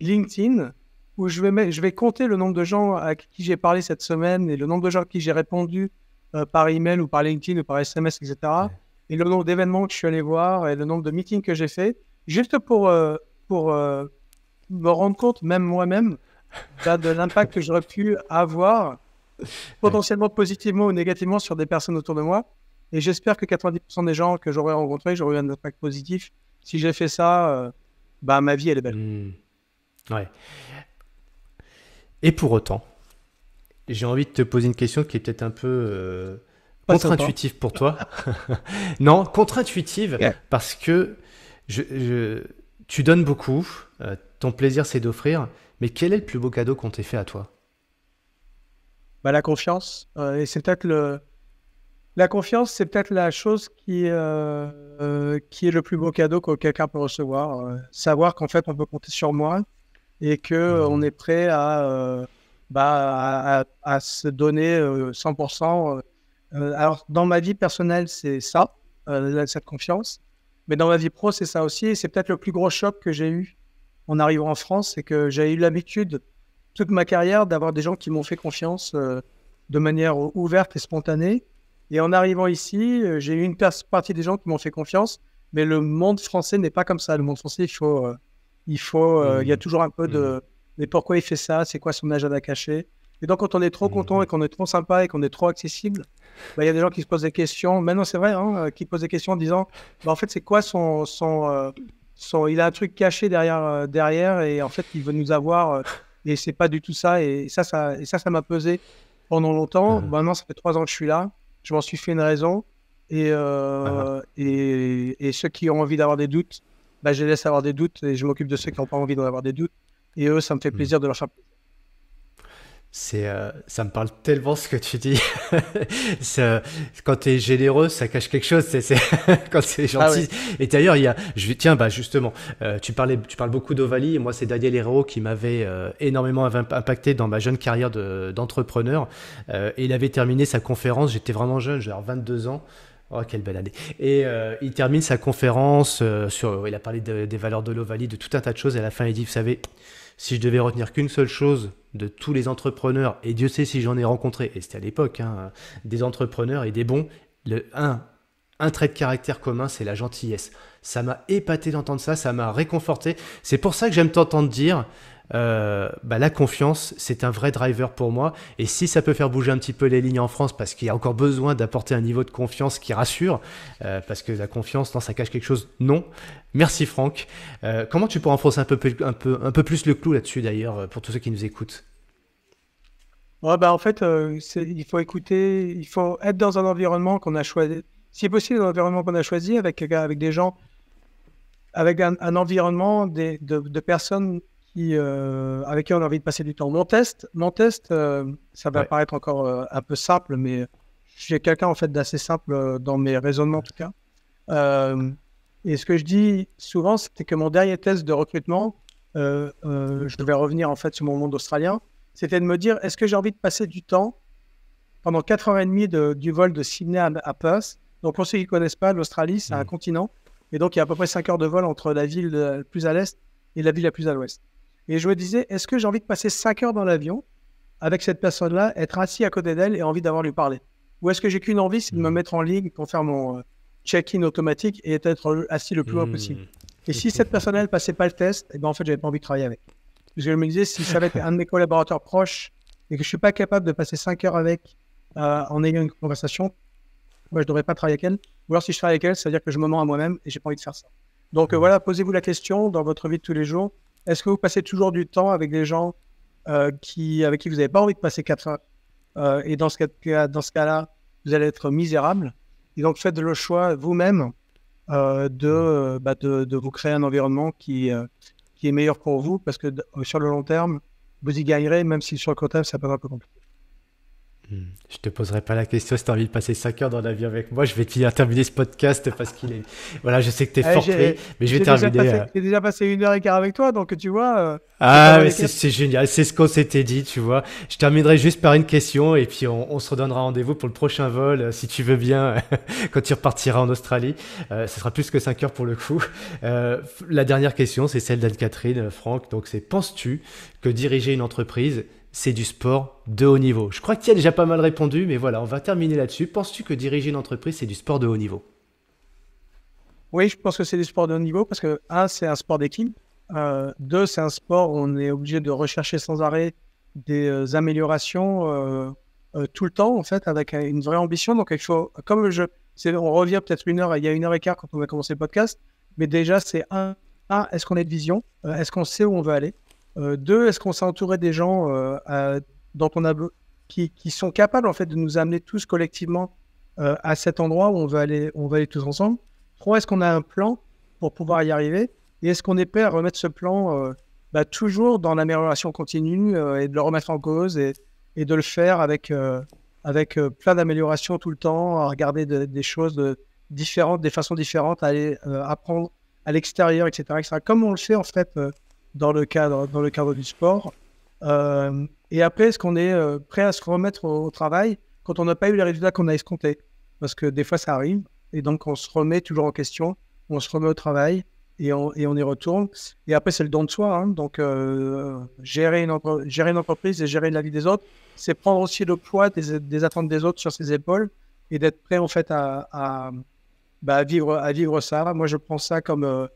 LinkedIn où je vais, je vais compter le nombre de gens à qui j'ai parlé cette semaine et le nombre de gens à qui j'ai répondu par email ou par LinkedIn ou par SMS, etc et le nombre d'événements que je suis allé voir et le nombre de meetings que j'ai fait, juste pour, euh, pour euh, me rendre compte, même moi-même, de l'impact que j'aurais pu avoir potentiellement positivement ou négativement sur des personnes autour de moi. Et j'espère que 90% des gens que j'aurais rencontrés, j'aurais eu un impact positif. Si j'ai fait ça, euh, bah, ma vie, elle est belle. Mmh. Ouais. Et pour autant, j'ai envie de te poser une question qui est peut-être un peu Contre-intuitive pour toi. non, contre-intuitive parce que je, tu donnes beaucoup, euh, ton plaisir c'est d'offrir, mais quel est le plus beau cadeau qu'on t'ait fait à toi bah, La confiance. Euh, et c'est peut-être le. La confiance, c'est peut-être la chose qui, euh, qui est le plus beau cadeau que quelqu'un peut recevoir. savoir qu'en fait, on peut compter sur moi et qu'on mmh. on est prêt à, bah, à, se donner 100% euh, alors, dans ma vie personnelle, c'est ça, euh, cette confiance. Mais dans ma vie pro, c'est ça aussi. Et c'est peut-être le plus gros choc que j'ai eu en arrivant en France, c'est que j'ai eu l'habitude, toute ma carrière, d'avoir des gens qui m'ont fait confiance euh, de manière ouverte et spontanée. Et en arrivant ici, j'ai eu une partie des gens qui m'ont fait confiance, mais le monde français n'est pas comme ça. Le monde français, il faut, il faut, il y a mmh. toujours un peu de, mmh. mais pourquoi il fait ça C'est quoi son agenda caché Et donc, quand on est trop mmh, content et qu'on est trop sympa et qu'on est trop accessible, bah, il y a des gens qui se posent des questions. Maintenant, c'est vrai, hein, euh, qui posent des questions en disant bah, en fait, c'est quoi son. son, euh, son il a un truc caché derrière, euh, derrière et en fait, il veut nous avoir. et c'est pas du tout ça. Et, ça, ça, et ça, ça m'a pesé pendant longtemps. Mmh. Maintenant, ça fait trois ans que je suis là. Je m'en suis fait une raison. Et, ah. et, et, ceux qui ont envie d'avoir des doutes, bah, je laisse avoir des doutes et je m'occupe de ceux qui n'ont pas envie d'en avoir des doutes. Et eux, ça me fait mmh. plaisir de leur faire c'est euh, ça me parle tellement ce que tu dis. Euh, quand tu es généreux, ça cache quelque chose. C'est quand c'est gentil. Ah et d'ailleurs, il y a, tiens, bah justement, euh, tu parlais, tu parles beaucoup d'Ovalie. Moi, c'est Daniel Hero qui m'avait énormément impacté dans ma jeune carrière d'entrepreneur. et il avait terminé sa conférence. J'étais vraiment jeune, j'avais 22 ans. Oh, quelle belle année. Et il termine sa conférence sur. Il a parlé des valeurs de l'Ovalie, de tout un tas de choses. Et à la fin, il dit Vous savez, si je devais retenir qu'une seule chose de tous les entrepreneurs, et Dieu sait si j'en ai rencontré, et c'était à l'époque, hein, des entrepreneurs et des bons, le 1, un trait de caractère commun, c'est la gentillesse. Ça m'a épaté d'entendre ça, ça m'a réconforté. C'est pour ça que j'aime t'entendre dire, euh, bah, la confiance, c'est un vrai driver pour moi. Et si ça peut faire bouger un petit peu les lignes en France, parce qu'il y a encore besoin d'apporter un niveau de confiance qui rassure, euh, parce que la confiance, non, ça cache quelque chose. Non. Merci Franck. Euh, comment tu pourras enfoncer un peu, un peu, un peu plus le clou là-dessus d'ailleurs, pour tous ceux qui nous écoutent bah, En fait, il faut écouter, il faut être dans un environnement qu'on a choisi, si possible, dans un environnement qu'on a choisi, avec, avec des gens, avec un, environnement de, de personnes euh, avec qui on a envie de passer du temps. Mon test, mon test euh, ça va paraître encore euh, un peu simple, mais j'ai quelqu'un en fait d'assez simple dans mes raisonnements en tout cas. et ce que je dis souvent, c'est que mon dernier test de recrutement, je devais revenir en fait sur mon monde australien, c'était de me dire est-ce que j'ai envie de passer du temps pendant 4 heures et demie du vol de Sydney à, Perth. Donc pour ceux qui ne connaissent pas, l'Australie, c'est un mmh. continent. Et donc il y a à peu près 5 heures de vol entre la ville la plus à l'est et la ville la plus à l'ouest. Et je me disais, est-ce que j'ai envie de passer 5 heures dans l'avion avec cette personne-là, être assis à côté d'elle et envie d'avoir lui parler Ou est-ce que j'ai qu'une envie, c'est de me mmh. mettre en ligne pour faire mon euh, check-in automatique et être assis le plus loin possible mmh. Et si cette personne-là ne passait pas le test, eh ben en fait, j'avais pas envie de travailler avec. Parce que je me disais, si ça avait être un de mes collaborateurs proches et que je suis pas capable de passer 5 heures avec euh, en ayant une conversation, moi, je ne devrais pas travailler avec elle. Ou alors, si je travaille avec elle, ça veut dire que je me mens à moi-même et j'ai pas envie de faire ça. Donc mmh. voilà, posez-vous la question dans votre vie de tous les jours. Est-ce que vous passez toujours du temps avec des gens euh, qui, avec qui vous n'avez pas envie de passer 4 heures euh, Et dans ce cas-là, vous allez être misérable. Et donc, faites le choix vous-même euh, de, bah, de, de, vous créer un environnement qui, qui est meilleur pour vous, parce que sur le long terme, vous y gagnerez, même si sur le court terme, ça peut être un peu compliqué. Je te poserai pas la question si tu as envie de passer 5 heures dans la vie avec moi. Je vais te terminer ce podcast parce qu'il est. Voilà, je sais que tu es eh, fort mais je vais terminer. Euh. J'ai déjà passé une heure et quart avec toi, donc tu vois. Euh, ah, mais c'est génial. C'est ce qu'on s'était dit, tu vois. Je terminerai juste par une question et puis on, se redonnera rendez-vous pour le prochain vol, euh, si tu veux bien, quand tu repartiras en Australie. Ce sera plus que 5 heures pour le coup. la dernière question, c'est celle d'Anne-Catherine, Franck. Donc, c'est penses-tu que diriger une entreprise, c'est du sport de haut niveau Je crois que tu as déjà pas mal répondu, mais voilà, on va terminer là-dessus. Penses-tu que diriger une entreprise, c'est du sport de haut niveau Oui, je pense que c'est du sport de haut niveau parce que, un, c'est un sport d'équipe. Euh, deux, c'est un sport où on est obligé de rechercher sans arrêt des euh, améliorations euh, tout le temps, en fait, avec une vraie ambition. Donc, quelque chose, comme je, on revient peut-être une heure, il y a une heure et quart quand on va commencer le podcast, mais déjà, c'est un, est-ce qu'on a de vision Est-ce qu'on sait où on veut aller euh, deux, est-ce qu'on s'est entouré des gens euh, dont on a, qui, qui, sont capables en fait de nous amener tous collectivement euh, à cet endroit où on va aller, on va aller tous ensemble. Trois, est-ce qu'on a un plan pour pouvoir y arriver et est-ce qu'on est prêt à remettre ce plan bah, toujours dans l'amélioration continue et de le remettre en cause et, de le faire avec, avec plein d'améliorations tout le temps, à regarder des choses différentes, des façons différentes, à aller apprendre à l'extérieur, etc., etc., Comme on le fait en fait dans le cadre, dans le cadre du sport. Euh, et après, est-ce qu'on est, euh, prêt à se remettre au, travail quand on n'a pas eu les résultats qu'on a escomptés Parce que des fois, ça arrive. Et donc, on se remet toujours en question, on se remet au travail et on, et on y retourne. Et après, c'est le don de soi. Hein. Donc, euh, gérer, une gérer une entreprise et gérer la vie des autres, c'est prendre aussi le poids des, attentes des autres sur ses épaules et d'être prêt, en fait, à, à, bah, vivre, à vivre ça. Moi, je prends ça comme,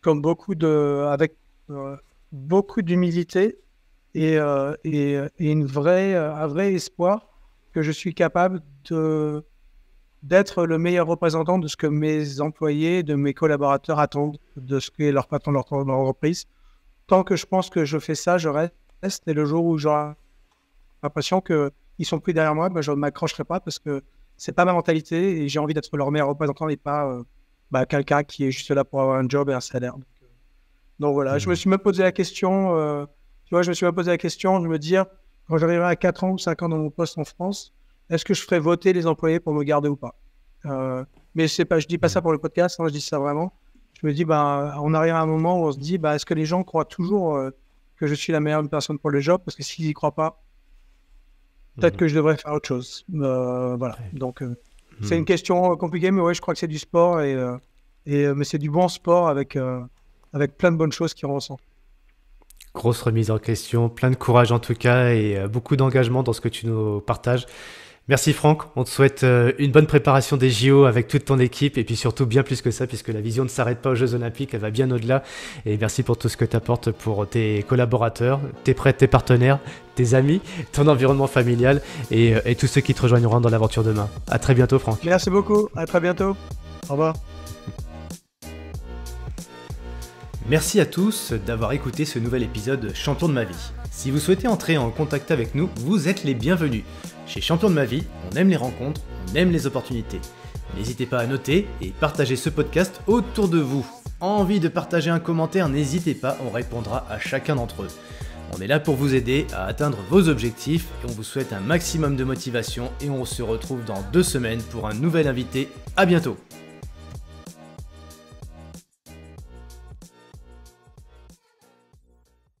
comme beaucoup de. avec euh, beaucoup d'humilité et, euh, une vraie, euh, un vrai espoir que je suis capable de d'être le meilleur représentant de ce que mes employés, de mes collaborateurs attendent, de ce que leur patron leur attend Tant que je pense que je fais ça, je reste. Et le jour où j'aurai l'impression qu'ils sont plus derrière moi, ben, je ne m'accrocherai pas parce que c'est pas ma mentalité et j'ai envie d'être leur meilleur représentant et pas bah, quelqu'un qui est juste là pour avoir un job et un salaire. Donc voilà, je me suis même posé la question, euh, tu vois, je me suis même posé la question de me dire, quand j'arriverai à 4 ans ou 5 ans dans mon poste en France, est-ce que je ferai voter les employés pour me garder ou pas euh, Mais c'est pas, je dis pas ça pour le podcast, hein, je dis ça vraiment. Je me dis, bah, on arrive à un moment où on se dit, bah, est-ce que les gens croient toujours euh, que je suis la meilleure personne pour le job Parce que s'ils y croient pas, peut-être mmh. que je devrais faire autre chose. voilà. Donc, mmh. c'est une question compliquée, mais ouais, je crois que c'est du sport et, et mais c'est du bon sport avec avec plein de bonnes choses qui en ressent. Grosse remise en question, plein de courage en tout cas et euh, beaucoup d'engagement dans ce que tu nous partages. Merci Franck, on te souhaite euh, une bonne préparation des JO avec toute ton équipe et puis surtout bien plus que ça puisque la vision ne s'arrête pas aux Jeux Olympiques, elle va bien au-delà et merci pour tout ce que tu apportes pour tes collaborateurs, tes prêtres, tes partenaires, tes amis, ton environnement familial euh, et, tous ceux qui te rejoindront dans l'aventure demain. À très bientôt Franck. Merci beaucoup, à très bientôt. Au revoir. Merci à tous d'avoir écouté ce nouvel épisode Champion de ma vie. Si vous souhaitez entrer en contact avec nous, vous êtes les bienvenus. Chez Champion de ma vie, on aime les rencontres, on aime les opportunités. N'hésitez pas à noter et partager ce podcast autour de vous. Envie de partager un commentaire, n'hésitez pas, on répondra à chacun d'entre eux. On est là pour vous aider à atteindre vos objectifs et on vous souhaite un maximum de motivation et on se retrouve dans deux semaines pour un nouvel invité. A bientôt